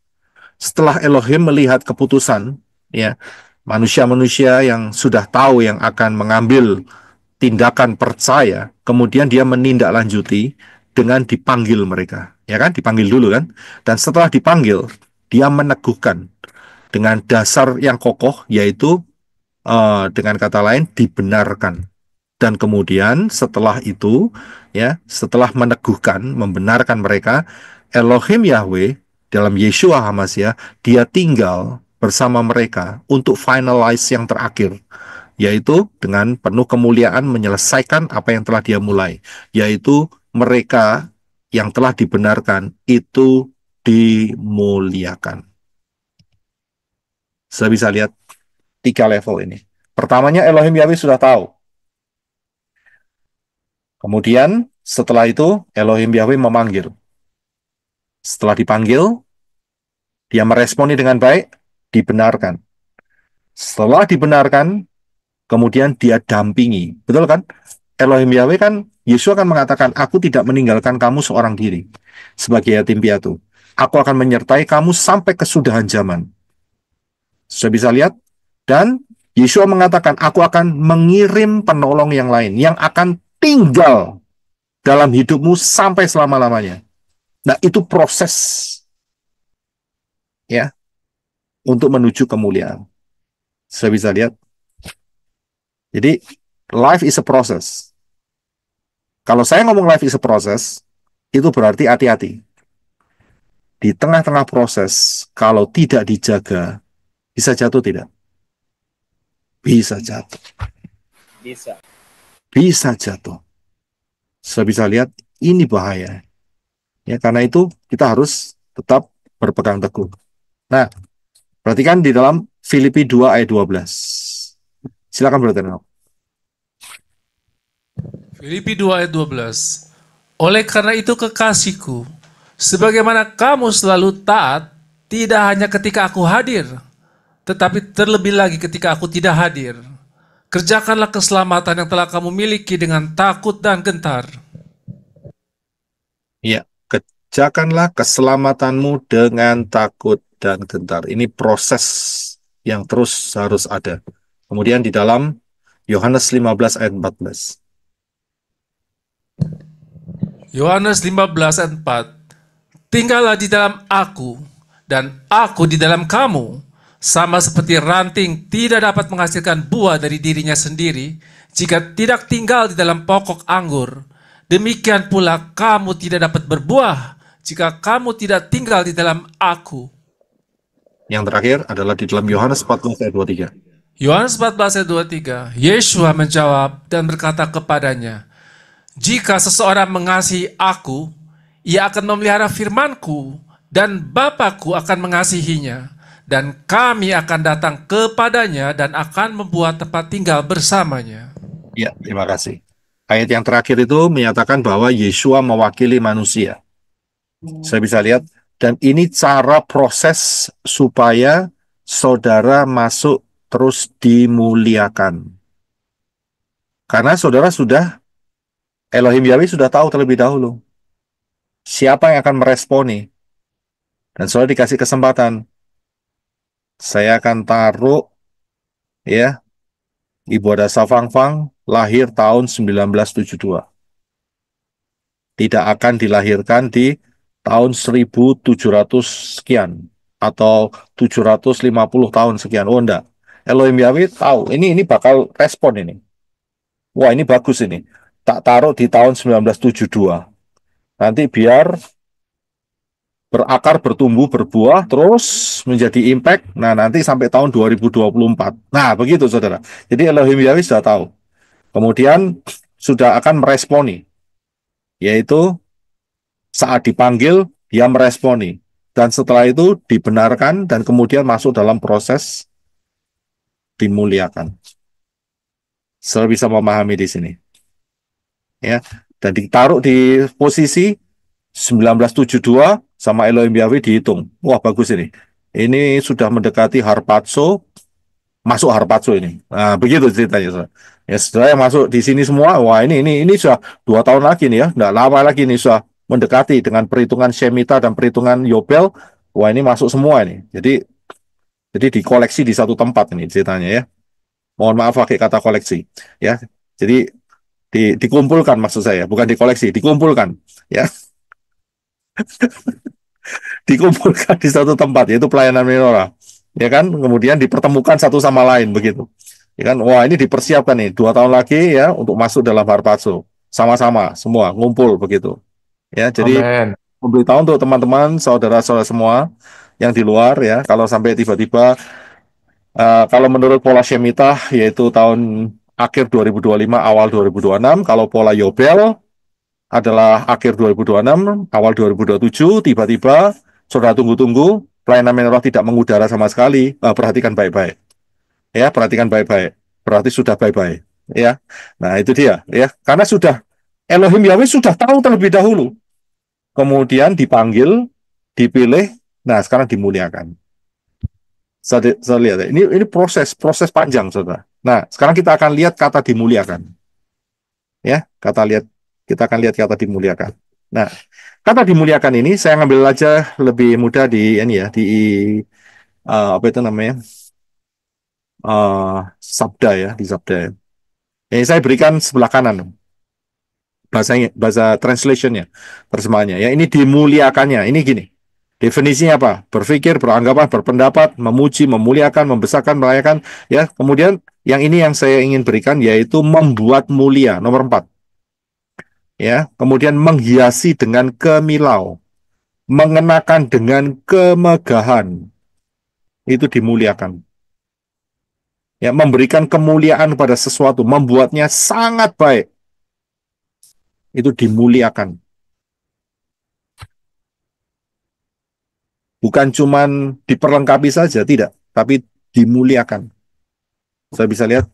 Setelah Elohim melihat keputusan ya manusia-manusia yang sudah tahu yang akan mengambil tindakan percaya, kemudian dia menindaklanjuti dengan dipanggil mereka, ya kan? Dipanggil dulu kan? Dan setelah dipanggil, dia meneguhkan dengan dasar yang kokoh yaitu uh, dengan kata lain dibenarkan dan kemudian setelah itu ya setelah meneguhkan membenarkan mereka Elohim Yahweh dalam Yeshua Hamasya dia tinggal bersama mereka untuk finalize yang terakhir yaitu dengan penuh kemuliaan menyelesaikan apa yang telah dia mulai yaitu mereka yang telah dibenarkan itu dimuliakan. Saya bisa lihat tiga level ini. Pertamanya Elohim Yahweh sudah tahu. Kemudian setelah itu Elohim Yahweh memanggil. Setelah dipanggil, dia meresponi dengan baik, dibenarkan. Setelah dibenarkan, kemudian dia dampingi. Betul kan? Elohim Yahweh kan Yesus akan mengatakan, aku tidak meninggalkan kamu seorang diri sebagai yatim piatu. Aku akan menyertai kamu sampai kesudahan zaman. Sudah bisa lihat dan Yeshua mengatakan, aku akan mengirim penolong yang lain yang akan tinggal dalam hidupmu sampai selama-lamanya. Nah, itu proses ya untuk menuju kemuliaan. Saya bisa lihat. Jadi, life is a process. Kalau saya ngomong life is a process, itu berarti hati-hati. Di tengah-tengah proses, kalau tidak dijaga, bisa jatuh tidak? Bisa jatuh. Bisa. Bisa jatuh. Saya bisa lihat, ini bahaya. Ya, karena itu kita harus tetap berpegang teguh. Nah, perhatikan di dalam Filipi 2 ayat 12. Silakan Brother Nok. Filipi 2 ayat 12. Oleh karena itu kekasihku, sebagaimana kamu selalu taat, tidak hanya ketika aku hadir, tetapi terlebih lagi ketika aku tidak hadir, kerjakanlah keselamatan yang telah kamu miliki dengan takut dan gentar. Ya, kerjakanlah keselamatanmu dengan takut dan gentar. Ini proses yang terus harus ada. Kemudian di dalam Yohanes 15 ayat 14. Yohanes 15 ayat 4. Tinggallah di dalam aku dan aku di dalam kamu sama seperti ranting tidak dapat menghasilkan buah dari dirinya sendiri jika tidak tinggal di dalam pokok anggur, demikian pula kamu tidak dapat berbuah jika kamu tidak tinggal di dalam aku. Yang terakhir adalah di dalam Yohanes 14 ayat 23. Yohanes 14 ayat 23, Yeshua menjawab dan berkata kepadanya, Jika seseorang mengasihi aku, ia akan memelihara firmanku, dan Bapakku akan mengasihinya dan kami akan datang kepadanya dan akan membuat tempat tinggal bersamanya. Ya, terima kasih. Ayat yang terakhir itu menyatakan bahwa Yesus mewakili manusia. Saya bisa lihat dan ini cara proses supaya saudara masuk terus dimuliakan. Karena saudara sudah Elohim Yahweh sudah tahu terlebih dahulu siapa yang akan meresponi. Dan saudara dikasih kesempatan saya akan taruh ya Ibu Adasa Fang lahir tahun 1972. Tidak akan dilahirkan di tahun 1700 sekian atau 750 tahun sekian. Oh enggak. Elohim Yahweh tahu ini ini bakal respon ini. Wah, ini bagus ini. Tak taruh di tahun 1972. Nanti biar berakar, bertumbuh, berbuah, terus menjadi impact. Nah, nanti sampai tahun 2024. Nah, begitu saudara. Jadi Elohim Yahweh sudah tahu. Kemudian sudah akan meresponi, yaitu saat dipanggil, dia meresponi. Dan setelah itu dibenarkan dan kemudian masuk dalam proses dimuliakan. Saya bisa memahami di sini. Ya, dan ditaruh di posisi 1972 sama Elohim Yahweh dihitung. Wah bagus ini. Ini sudah mendekati Harpatso, masuk Harpatso ini. Nah, begitu ceritanya. Ya setelah masuk di sini semua, wah ini ini ini sudah dua tahun lagi nih ya, nggak lama lagi nih sudah mendekati dengan perhitungan Shemita dan perhitungan Yobel. Wah ini masuk semua ini. Jadi jadi dikoleksi di satu tempat ini ceritanya ya. Mohon maaf pakai kata koleksi ya. Jadi di, dikumpulkan maksud saya, bukan dikoleksi, dikumpulkan ya. dikumpulkan di satu tempat yaitu pelayanan menorah ya kan kemudian dipertemukan satu sama lain begitu ya kan wah ini dipersiapkan nih dua tahun lagi ya untuk masuk dalam harpazo sama-sama semua ngumpul begitu ya jadi tahun untuk teman-teman saudara-saudara semua yang di luar ya kalau sampai tiba-tiba uh, kalau menurut pola Shemitah yaitu tahun akhir 2025 awal 2026 kalau pola Yobel adalah akhir 2026, awal 2027, tiba-tiba saudara tunggu-tunggu, pelayanan menorah tidak mengudara sama sekali. Nah, perhatikan baik-baik. Ya, perhatikan baik-baik. Berarti sudah baik-baik. Ya, nah itu dia. Ya, karena sudah Elohim Yahweh sudah tahu terlebih dahulu. Kemudian dipanggil, dipilih. Nah, sekarang dimuliakan. Saya, saya lihat ya. ini ini proses proses panjang saudara. Nah, sekarang kita akan lihat kata dimuliakan. Ya, kata lihat kita akan lihat kata dimuliakan. Nah, kata dimuliakan ini saya ngambil aja lebih mudah di ini ya di uh, apa itu namanya uh, sabda ya di sabda. Ya. Ini saya berikan sebelah kanan Bahasa bahasa translationnya terjemahannya ya ini dimuliakannya ini gini definisinya apa berpikir beranggapan berpendapat memuji memuliakan membesarkan merayakan ya kemudian yang ini yang saya ingin berikan yaitu membuat mulia nomor empat ya, kemudian menghiasi dengan kemilau, mengenakan dengan kemegahan. Itu dimuliakan. Ya, memberikan kemuliaan pada sesuatu, membuatnya sangat baik. Itu dimuliakan. Bukan cuman diperlengkapi saja, tidak, tapi dimuliakan. Saya bisa lihat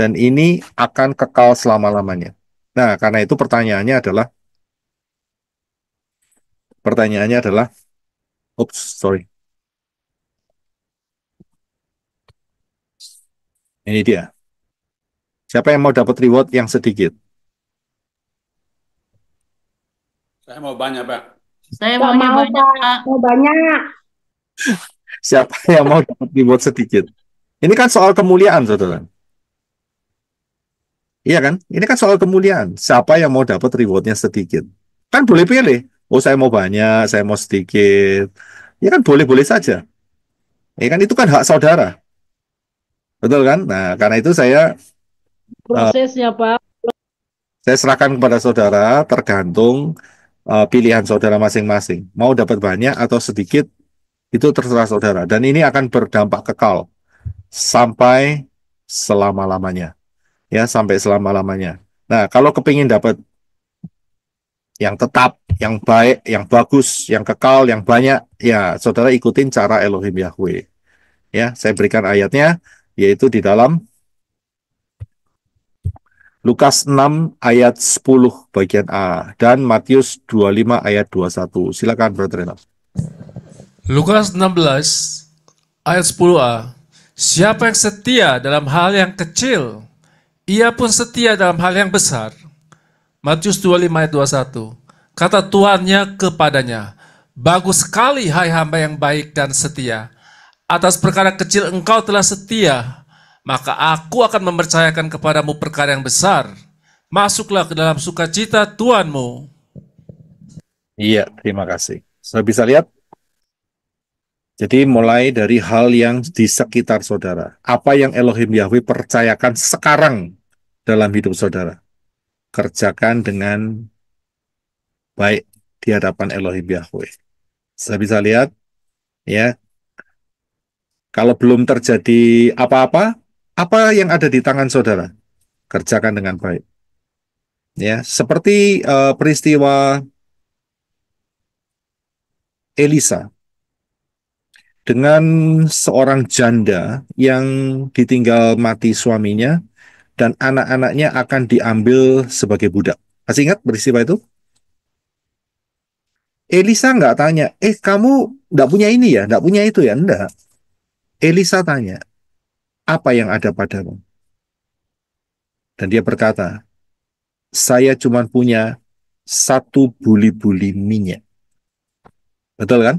dan ini akan kekal selama-lamanya. Nah, karena itu pertanyaannya adalah pertanyaannya adalah oops, sorry. Ini dia. Siapa yang mau dapat reward yang sedikit? Saya mau banyak, Pak. Saya mau banyak. Pak. Mau banyak. Siapa yang mau dapat reward sedikit? Ini kan soal kemuliaan, saudara. Iya kan? Ini kan soal kemuliaan. Siapa yang mau dapat rewardnya sedikit? Kan boleh pilih. Oh saya mau banyak, saya mau sedikit. Ya kan boleh-boleh saja. Ya kan itu kan hak saudara. Betul kan? Nah karena itu saya eh, prosesnya uh, Pak. Saya serahkan kepada saudara tergantung uh, pilihan saudara masing-masing. Mau dapat banyak atau sedikit itu terserah saudara. Dan ini akan berdampak kekal sampai selama-lamanya ya sampai selama-lamanya. Nah, kalau kepingin dapat yang tetap, yang baik, yang bagus, yang kekal, yang banyak, ya saudara ikutin cara Elohim Yahweh. Ya, saya berikan ayatnya, yaitu di dalam Lukas 6 ayat 10 bagian A dan Matius 25 ayat 21. Silakan Brother Lukas 16 ayat 10A. Siapa yang setia dalam hal yang kecil, ia pun setia dalam hal yang besar. Matius 25 ayat 21. Kata tuannya kepadanya, Bagus sekali hai hamba yang baik dan setia. Atas perkara kecil engkau telah setia, maka aku akan mempercayakan kepadamu perkara yang besar. Masuklah ke dalam sukacita Tuanmu. Iya, terima kasih. Saya bisa lihat? Jadi mulai dari hal yang di sekitar saudara. Apa yang Elohim Yahweh percayakan sekarang dalam hidup saudara. Kerjakan dengan baik di hadapan Elohim Yahweh. Saya bisa lihat, ya, kalau belum terjadi apa-apa, apa yang ada di tangan saudara, kerjakan dengan baik. Ya, seperti uh, peristiwa Elisa dengan seorang janda yang ditinggal mati suaminya, dan anak-anaknya akan diambil sebagai budak. Masih ingat peristiwa itu? Elisa nggak tanya, eh kamu nggak punya ini ya, nggak punya itu ya, enggak. Elisa tanya, apa yang ada padamu? Dan dia berkata, saya cuma punya satu buli-buli minyak. Betul kan?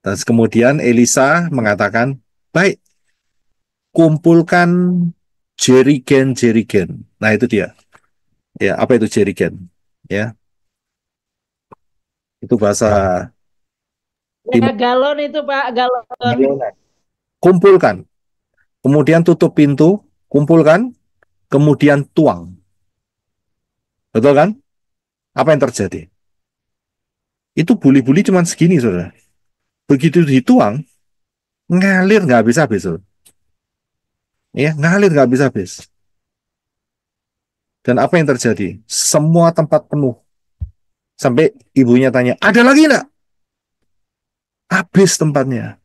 Dan kemudian Elisa mengatakan, baik, kumpulkan jerigen jerigen. Nah itu dia. Ya apa itu jerigen? Ya itu bahasa. Ya, galon itu pak galon. Kumpulkan, kemudian tutup pintu, kumpulkan, kemudian tuang. Betul kan? Apa yang terjadi? Itu buli-buli cuma segini, saudara. Begitu dituang, ngalir nggak bisa, habis ya ngalir nggak bisa habis dan apa yang terjadi semua tempat penuh sampai ibunya tanya ada lagi nggak? habis tempatnya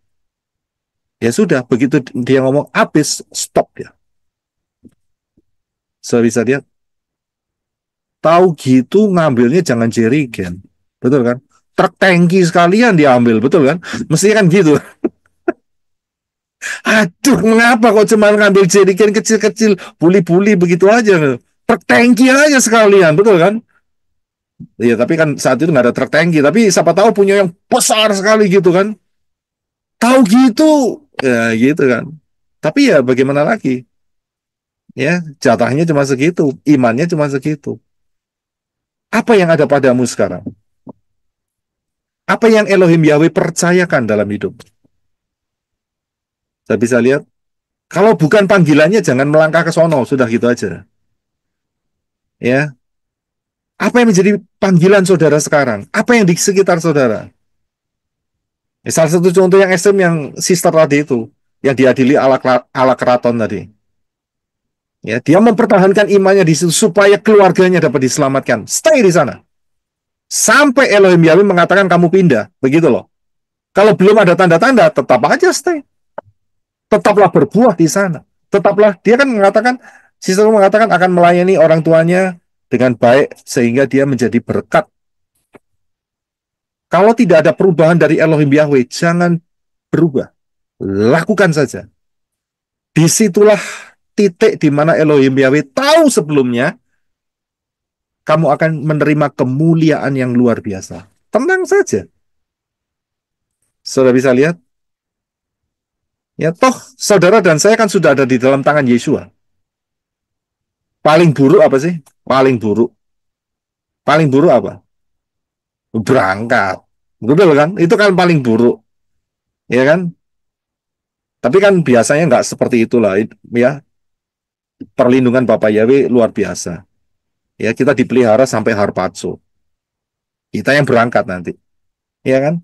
ya sudah begitu dia ngomong habis stop ya so, bisa dia tahu gitu ngambilnya jangan jerigen betul kan truk tangki sekalian diambil betul kan mestinya kan gitu Aduh, mengapa kok cuma ngambil jerikan kecil-kecil, buli-buli begitu aja? Truk tangki aja sekalian, betul kan? Iya, tapi kan saat itu nggak ada truk tangki. Tapi siapa tahu punya yang besar sekali gitu kan? Tahu gitu, ya gitu kan. Tapi ya bagaimana lagi? Ya, jatahnya cuma segitu, imannya cuma segitu. Apa yang ada padamu sekarang? Apa yang Elohim Yahweh percayakan dalam hidup? Saya bisa lihat. Kalau bukan panggilannya jangan melangkah ke sono, sudah gitu aja. Ya. Apa yang menjadi panggilan saudara sekarang? Apa yang di sekitar saudara? Ya, salah satu contoh yang ekstrem yang sister tadi itu, yang diadili ala, ala keraton tadi. Ya, dia mempertahankan imannya di situ supaya keluarganya dapat diselamatkan. Stay di sana. Sampai Elohim Yahweh mengatakan kamu pindah, begitu loh. Kalau belum ada tanda-tanda, tetap aja stay tetaplah berbuah di sana. Tetaplah dia kan mengatakan Sister mengatakan akan melayani orang tuanya dengan baik sehingga dia menjadi berkat. Kalau tidak ada perubahan dari Elohim Yahweh, jangan berubah. Lakukan saja. Disitulah titik di mana Elohim Yahweh tahu sebelumnya kamu akan menerima kemuliaan yang luar biasa. Tenang saja. Sudah bisa lihat Ya toh saudara dan saya kan sudah ada di dalam tangan Yesus. Paling buruk apa sih? Paling buruk. Paling buruk apa? Berangkat. Betul kan? Itu kan paling buruk. Ya kan? Tapi kan biasanya nggak seperti itulah ya. Perlindungan Bapak Yahweh luar biasa. Ya, kita dipelihara sampai Harpatsu. Kita yang berangkat nanti. Ya kan?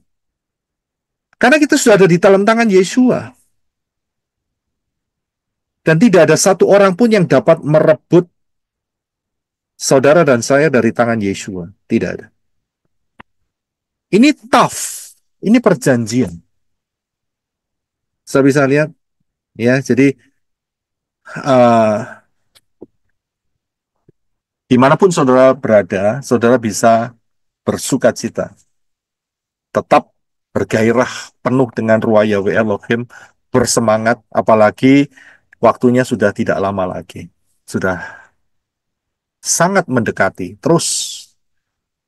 Karena kita sudah ada di dalam tangan Yesus. Dan tidak ada satu orang pun yang dapat merebut saudara dan saya dari tangan Yeshua. Tidak ada. Ini tough. Ini perjanjian. Saya bisa lihat. Ya, jadi uh, dimanapun saudara berada, saudara bisa bersuka cita. Tetap bergairah penuh dengan ruaya Elohim, bersemangat, apalagi waktunya sudah tidak lama lagi. Sudah sangat mendekati, terus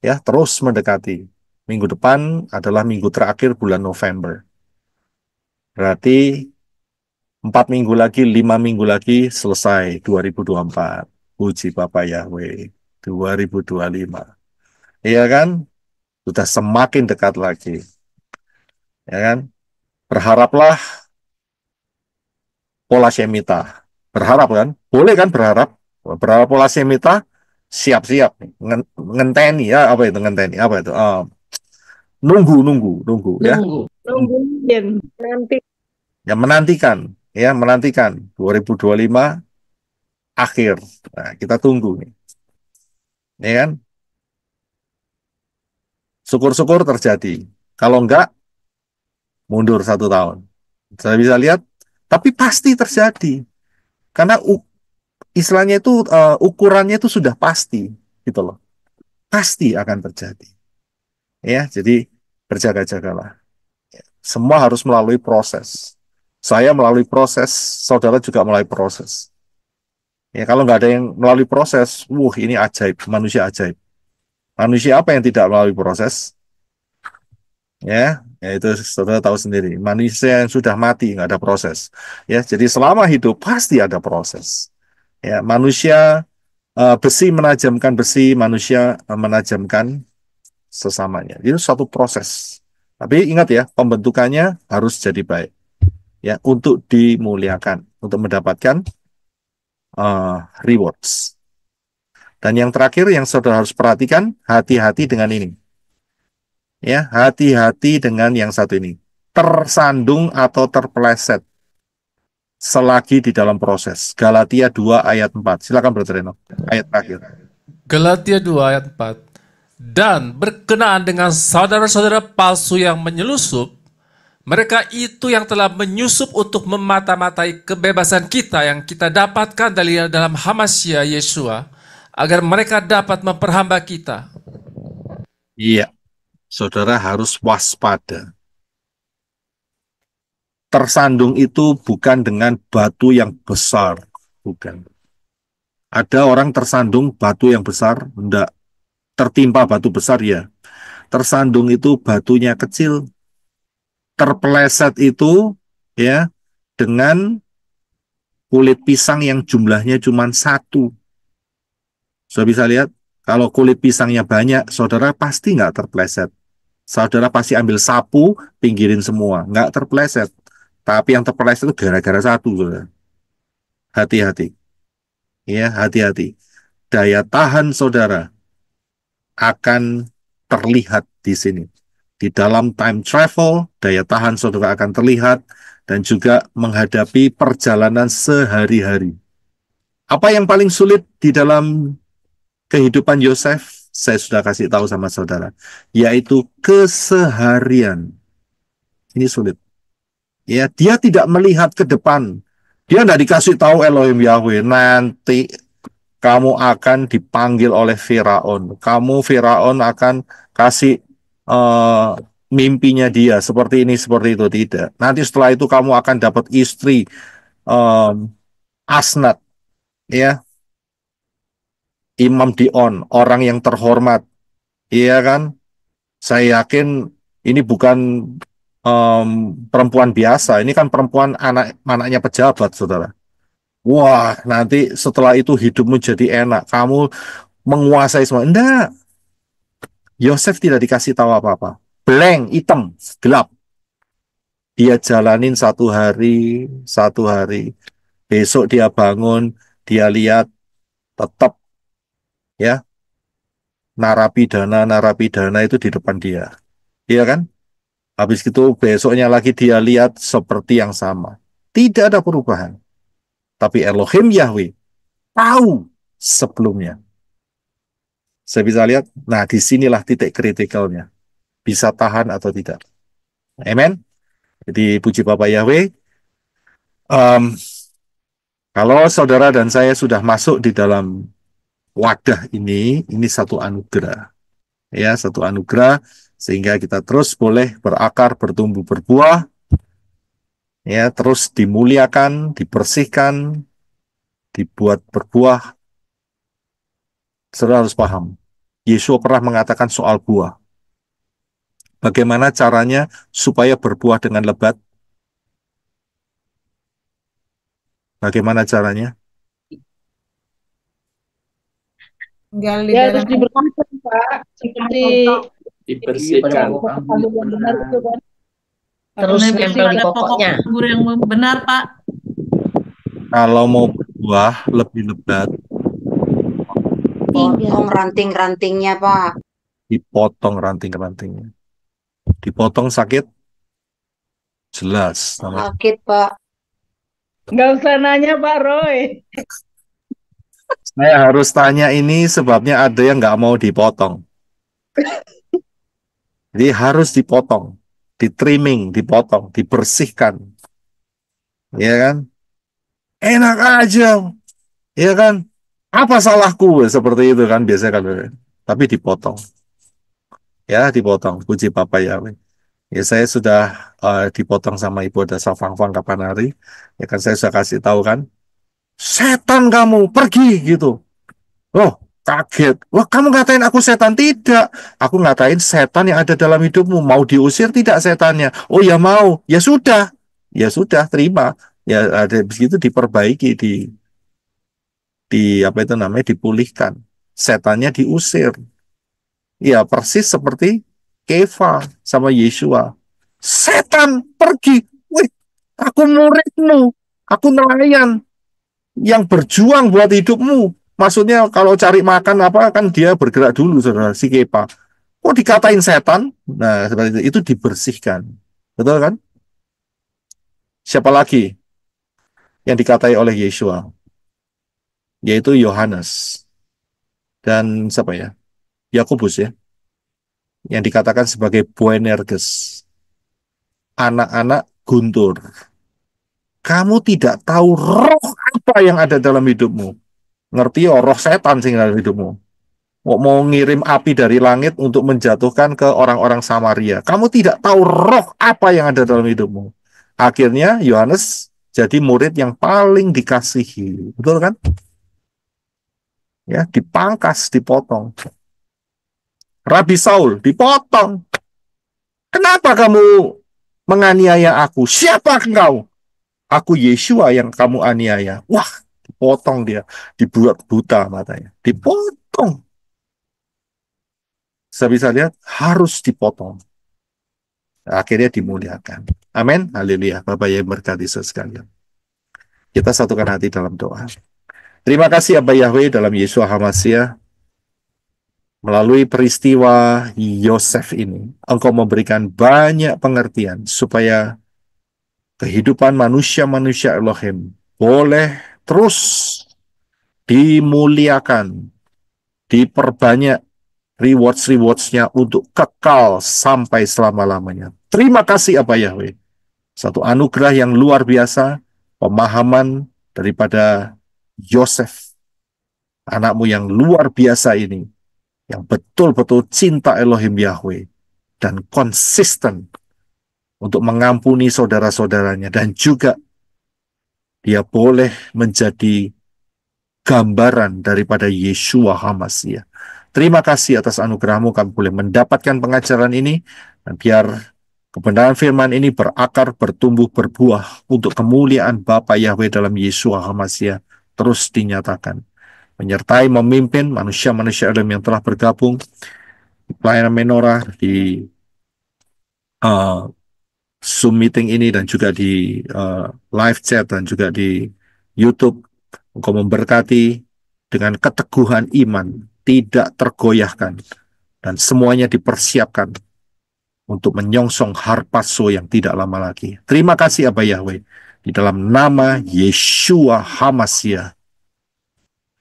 ya, terus mendekati. Minggu depan adalah minggu terakhir bulan November. Berarti empat minggu lagi, lima minggu lagi selesai 2024. Puji Bapak Yahweh 2025. Iya kan? Sudah semakin dekat lagi. Ya kan? Berharaplah pola semita. Berharap kan? Boleh kan berharap? Berharap pola semita siap-siap ngenteni ya apa itu ngenteni apa itu uh, nunggu nunggu nunggu ya nunggu nanti ya menantikan ya menantikan 2025 akhir nah, kita tunggu nih ya kan syukur-syukur terjadi kalau enggak mundur satu tahun saya bisa lihat tapi pasti terjadi. Karena istilahnya itu uh, ukurannya itu sudah pasti gitu loh. Pasti akan terjadi. Ya, jadi berjaga-jagalah. Semua harus melalui proses. Saya melalui proses, saudara juga melalui proses. Ya, kalau nggak ada yang melalui proses, wah ini ajaib, manusia ajaib. Manusia apa yang tidak melalui proses? ya ya itu saudara tahu sendiri manusia yang sudah mati nggak ada proses ya jadi selama hidup pasti ada proses ya manusia uh, besi menajamkan besi manusia eh, menajamkan sesamanya itu suatu proses tapi ingat ya pembentukannya harus jadi baik ya untuk dimuliakan untuk mendapatkan uh, rewards dan yang terakhir yang saudara harus perhatikan hati-hati dengan ini ya hati-hati dengan yang satu ini tersandung atau terpeleset selagi di dalam proses Galatia 2 ayat 4 silakan Bro ayat terakhir Galatia 2 ayat 4 dan berkenaan dengan saudara-saudara palsu yang menyelusup mereka itu yang telah menyusup untuk memata-matai kebebasan kita yang kita dapatkan dari dalam Hamasya Yesua agar mereka dapat memperhamba kita. Iya, saudara harus waspada. Tersandung itu bukan dengan batu yang besar, bukan. Ada orang tersandung batu yang besar, enggak. Tertimpa batu besar ya. Tersandung itu batunya kecil. Terpeleset itu ya dengan kulit pisang yang jumlahnya cuma satu. Sudah bisa lihat, kalau kulit pisangnya banyak, saudara pasti nggak terpeleset saudara pasti ambil sapu pinggirin semua nggak terpleset tapi yang terpleset itu gara-gara satu saudara hati-hati ya hati-hati daya tahan saudara akan terlihat di sini di dalam time travel daya tahan saudara akan terlihat dan juga menghadapi perjalanan sehari-hari apa yang paling sulit di dalam kehidupan Yosef saya sudah kasih tahu sama saudara, yaitu keseharian. Ini sulit. Ya, dia tidak melihat ke depan. Dia tidak dikasih tahu Elohim Yahweh, nanti kamu akan dipanggil oleh Firaun. Kamu Firaun akan kasih uh, mimpinya dia seperti ini, seperti itu tidak. Nanti setelah itu kamu akan dapat istri um, Asnat, ya Imam Dion, orang yang terhormat. Iya kan? Saya yakin ini bukan um, perempuan biasa, ini kan perempuan anak anaknya pejabat, Saudara. Wah, nanti setelah itu hidupmu jadi enak. Kamu menguasai semua. Enggak. Yosef tidak dikasih tahu apa-apa. Blank, hitam, gelap. Dia jalanin satu hari, satu hari. Besok dia bangun, dia lihat tetap ya narapidana narapidana itu di depan dia iya kan habis itu besoknya lagi dia lihat seperti yang sama tidak ada perubahan tapi Elohim Yahweh tahu sebelumnya saya bisa lihat nah disinilah titik kritikalnya bisa tahan atau tidak amen jadi puji Bapak Yahweh um, kalau saudara dan saya sudah masuk di dalam wadah ini ini satu anugerah ya satu anugerah sehingga kita terus boleh berakar bertumbuh berbuah ya terus dimuliakan dibersihkan dibuat berbuah saudara harus paham Yesus pernah mengatakan soal buah bagaimana caranya supaya berbuah dengan lebat bagaimana caranya Tinggal ya, harus dibersihkan, Pak. Seperti dibersihkan. Terus nempel di pokoknya. Anggur yang benar, Pak. Kalau mau berbuah lebih lebat. Potong iya. ranting-rantingnya, Pak. Dipotong ranting-rantingnya. Dipotong sakit? Jelas. Sakit, Pak. Nggak usah nanya, Pak Roy. Saya harus tanya ini sebabnya ada yang nggak mau dipotong. Jadi harus dipotong, di trimming, dipotong, dibersihkan. Iya kan? Enak aja. Iya kan? Apa salahku seperti itu kan biasanya kan. Tapi dipotong. Ya, dipotong. Puji Bapak ya. Ya saya sudah uh, dipotong sama Ibu ada Fang Fang kapan hari. Ya kan saya sudah kasih tahu kan setan kamu pergi gitu oh kaget wah kamu ngatain aku setan tidak aku ngatain setan yang ada dalam hidupmu mau diusir tidak setannya oh ya mau ya sudah ya sudah terima ya ada begitu diperbaiki di di apa itu namanya dipulihkan setannya diusir ya persis seperti Keva sama Yeshua setan pergi wih aku muridmu aku nelayan yang berjuang buat hidupmu. Maksudnya kalau cari makan apa kan dia bergerak dulu saudara si Kepa. Kok dikatain setan? Nah seperti itu, itu dibersihkan, betul kan? Siapa lagi yang dikatai oleh Yeshua? Yaitu Yohanes dan siapa ya? Yakobus ya, yang dikatakan sebagai Boenerges, anak-anak Guntur kamu tidak tahu roh apa yang ada dalam hidupmu. Ngerti ya, roh setan sih dalam hidupmu. Mau, mau ngirim api dari langit untuk menjatuhkan ke orang-orang Samaria. Kamu tidak tahu roh apa yang ada dalam hidupmu. Akhirnya Yohanes jadi murid yang paling dikasihi. Betul kan? Ya, dipangkas, dipotong. Rabi Saul dipotong. Kenapa kamu menganiaya aku? Siapa engkau? aku Yeshua yang kamu aniaya. Wah, dipotong dia, dibuat buta matanya. Dipotong. Saya bisa lihat, harus dipotong. Akhirnya dimuliakan. Amin. Haleluya. Bapak yang berkati sekalian. Kita satukan hati dalam doa. Terima kasih Abba Yahweh dalam Yesus Hamasya. Melalui peristiwa Yosef ini, engkau memberikan banyak pengertian supaya kehidupan manusia-manusia Elohim boleh terus dimuliakan, diperbanyak rewards-rewardsnya untuk kekal sampai selama-lamanya. Terima kasih apa Yahweh. Satu anugerah yang luar biasa, pemahaman daripada Yosef, anakmu yang luar biasa ini, yang betul-betul cinta Elohim Yahweh dan konsisten untuk mengampuni saudara-saudaranya dan juga dia boleh menjadi gambaran daripada Yeshua HaMasya. Terima kasih atas anugerahmu kami boleh mendapatkan pengajaran ini dan biar kebenaran firman ini berakar, bertumbuh, berbuah untuk kemuliaan Bapa Yahweh dalam Yeshua HaMasya terus dinyatakan. Menyertai, memimpin manusia-manusia Adam yang telah bergabung di pelayanan Menorah di uh, Zoom meeting ini dan juga di uh, live chat dan juga di YouTube. Engkau memberkati dengan keteguhan iman, tidak tergoyahkan dan semuanya dipersiapkan untuk menyongsong harpaso yang tidak lama lagi. Terima kasih Abah Yahweh di dalam nama Yeshua Hamasya.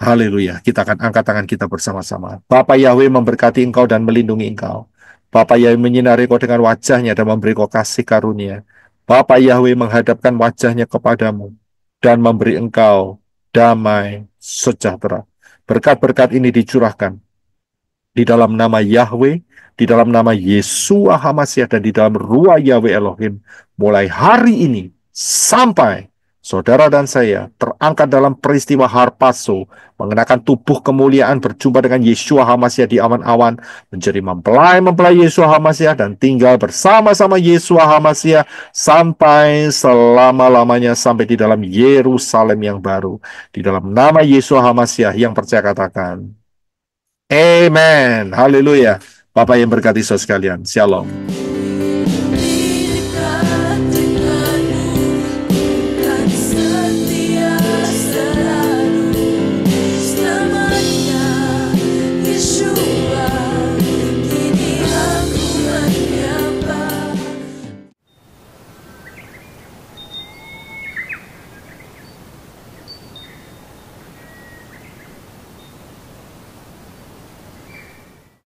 Haleluya. Kita akan angkat tangan kita bersama-sama. Bapak Yahweh memberkati engkau dan melindungi engkau. Bapak Yahweh menyinari kau dengan wajahnya dan memberi kau kasih karunia. Bapak Yahweh menghadapkan wajahnya kepadamu dan memberi engkau damai sejahtera. Berkat-berkat ini dicurahkan di dalam nama Yahweh, di dalam nama Yesua Hamasiah, dan di dalam ruah Yahweh Elohim, mulai hari ini sampai Saudara dan saya terangkat dalam peristiwa Harpaso, mengenakan tubuh kemuliaan berjumpa dengan Yeshua Hamasya di awan-awan, menjadi mempelai-mempelai Yeshua Hamasya dan tinggal bersama-sama Yeshua Hamasya sampai selama-lamanya sampai di dalam Yerusalem yang baru. Di dalam nama Yeshua Hamasya yang percaya katakan. Amen. Haleluya. Bapak yang berkati saudara sekalian. Shalom.